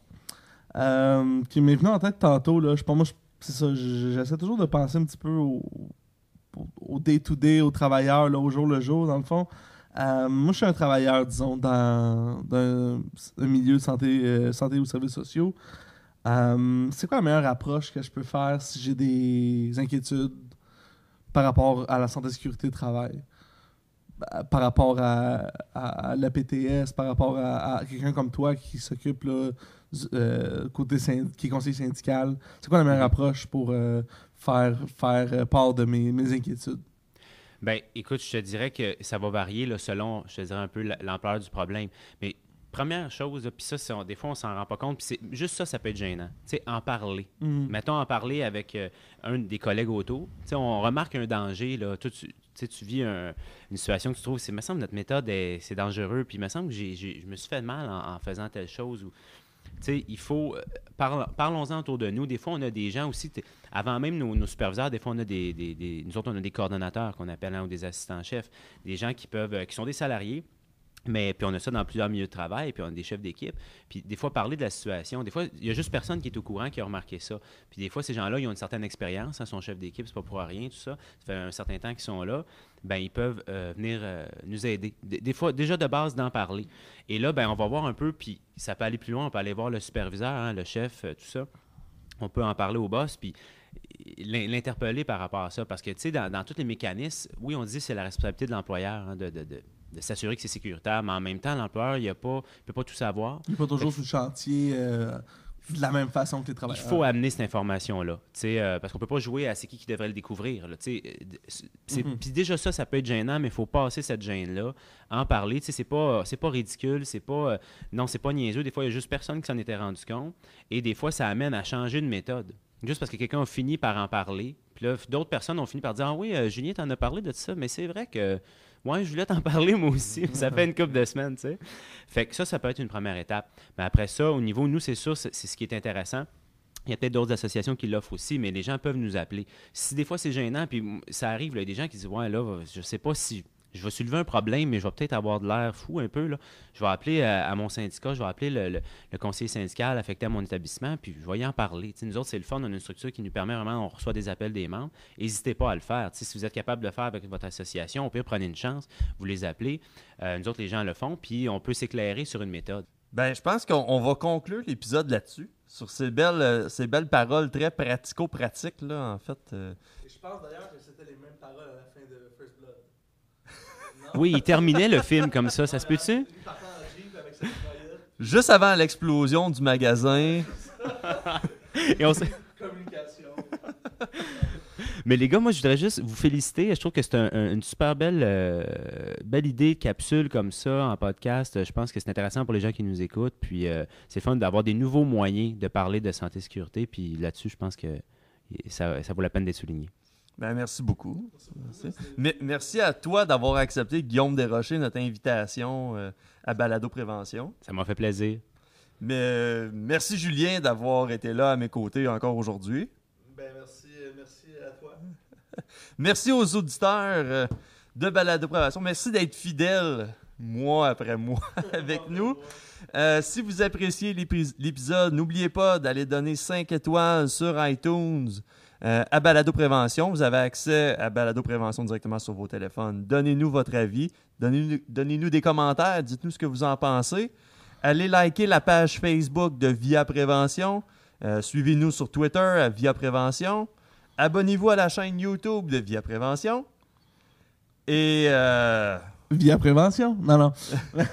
euh, qui m'est venue en tête tantôt. Là. Je pense, moi, c'est ça, j'essaie toujours de penser un petit peu au, au day-to-day, au aux là, au jour le jour, dans le fond. moi, je suis un travailleur, disons, dans, un milieu de santé, santé ou services sociaux. Euh, c'est quoi la meilleure approche que je peux faire si j'ai des inquiétudes par rapport à la santé et sécurité de travail, bah, par rapport à, à, la PTS, par rapport à, quelqu'un comme toi qui s'occupe du euh, côté qui est syndical? C'est quoi la meilleure mm-hmm. approche pour euh, faire, faire part de mes, inquiétudes?
Ben, écoute, je te dirais que ça va varier selon, je dirais un peu l'ampleur du problème. Mais Première chose, puis ça, des fois, on s'en rend pas compte, puis juste ça, ça peut être gênant. Tu sais, en parler. Mm-hmm. Mettons, en parler avec euh, un des collègues autour. Tu sais, on remarque un danger, là. Tout, tu, tu vis une situation que tu trouves, c'est, me semble, notre méthode, c'est dangereux, puis il me semble que j'ai, je me suis fait mal en, faisant telle chose. Ou, il faut. Euh, parlons-en autour de nous. Des fois, on a des gens aussi. Avant même nos, superviseurs, des fois, on a des, Nous autres, on a des coordonnateurs qu'on appelle hein, ou des assistants-chefs. Des gens qui peuvent. Euh, qui sont des salariés, mais puis on a ça dans plusieurs milieux de travail, puis on a des chefs d'équipe. Puis des fois, parler de la situation, des fois, il y a juste personne qui est au courant qui a remarqué ça. Puis des fois, ces gens-là, ils ont une certaine expérience, hein, son chef d'équipe, c'est pas pour rien, tout ça. Ça fait un certain temps qu'ils sont là. Ben, ils peuvent euh, venir euh, nous aider. Des, fois, déjà de base, d'en parler. Et là, ben, on va voir un peu, puis ça peut aller plus loin. On peut aller voir le superviseur, hein, le chef, euh, tout ça. On peut en parler au boss, puis l'interpeller par rapport à ça. Parce que, tu sais, dans, tous les mécanismes, oui, on dit que c'est la responsabilité de l'employeur hein, de de s'assurer que c'est sécuritaire, mais en même temps, l'employeur, il ne peut pas tout savoir.
Il n'est pas toujours sur le chantier euh, de la même façon que les travailleurs. Il faut
amener cette information-là, euh, parce qu'on ne peut pas jouer à c'est qui qui devrait le découvrir. Euh, mm-hmm. Puis déjà ça, ça peut être gênant, mais il faut passer cette gêne-là, en parler. Ce n'est pas, pas ridicule, c'est pas non, c'est pas niaiseux. Des fois, il n'y a juste personne qui s'en était rendu compte, et des fois, ça amène à changer de méthode. Juste parce que quelqu'un a fini par en parler, puis là, d'autres personnes ont fini par dire « Ah oui, Julien, en as parlé de ça, mais c'est vrai que… » Ouais, je voulais t'en *laughs* parler moi aussi. ça fait une couple de semaines, tu sais. Fait que ça, ça peut être une première étape. Mais après ça, au niveau, nous, c'est sûr, c'est ce qui est intéressant. Il y a peut-être d'autres associations qui l'offrent aussi, mais les gens peuvent nous appeler. Si des fois c'est gênant, puis ça arrive, il y a des gens qui disent Ouais, là, je sais pas si je vais soulever un problème, mais je vais peut-être avoir de l'air fou un peu. Je vais appeler euh, à, mon syndicat, je vais appeler le, conseiller syndical affecté à mon établissement, puis je vais y en parler. nous autres, c'est le fun, on a une structure qui nous permet vraiment, on reçoit des appels des membres. N'hésitez pas à le faire. si vous êtes capable de le faire avec votre association, au pire, prenez une chance, vous les appelez. Euh, nous autres, les gens le font, puis on peut s'éclairer sur une méthode. Ben, je pense qu'on va conclure l'épisode là-dessus, sur ces
belles, euh, ces belles paroles très pratico-pratiques, là, en fait. je
pense d'ailleurs que c'était les mêmes paroles hein.
Oui, il terminait le film comme ça. Ça se peut-tu? Juste avant l'explosion du magasin.
Mais les gars, moi, je voudrais juste vous féliciter. Je trouve que c'est une super belle, euh, belle idée de capsule comme ça en podcast. Je pense que c'est intéressant pour les gens qui nous écoutent. Puis euh, c'est fun d'avoir des nouveaux moyens de parler de santé et sécurité. Puis là-dessus, je pense que ça, ça vaut la peine d'être souligné.
Ben, merci beaucoup. Merci. merci à toi d'avoir accepté, Guillaume Desrochers, notre invitation euh, à Balado Prévention.
Ça m'a fait plaisir.
Mais euh, merci, Julien, d'avoir été là à mes côtés encore aujourd'hui.
Ben, merci, euh, merci à toi. *laughs*
merci aux auditeurs de Balado Prévention. Merci d'être fidèles mois après mois *laughs* avec nous. si vous appréciez l'épisode, n'oubliez pas d'aller donner 5 étoiles sur iTunes. Euh, à Balado Prévention, vous avez accès à Balado Prévention directement sur vos téléphones. Donnez-nous votre avis, donnez-nous des commentaires, dites-nous ce que vous en pensez. Allez liker la page Facebook de Via Prévention. Euh, suivez-nous sur Twitter à Via Prévention. Abonnez-vous à la chaîne YouTube de Via Prévention. Et. Euh,
Via Prévention? Non, non.
*laughs*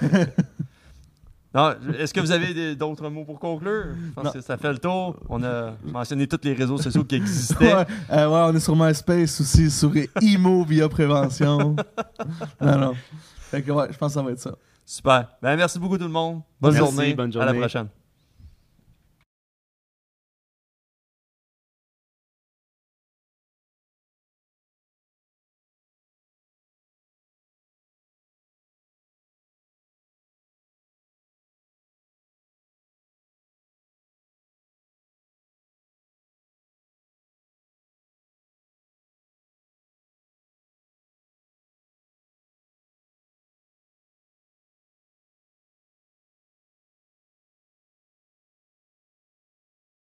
Est-ce que vous avez d'autres mots pour conclure? Je pense que ça fait le tour. On a mentionné tous les réseaux sociaux qui existaient. ouais, euh, on est sur
MySpace aussi, sur IMO via prévention. *laughs* non, non. je pense que ça va être ça.
Super. Ben, merci beaucoup tout le monde. Bonne Bonne journée. À la prochaine.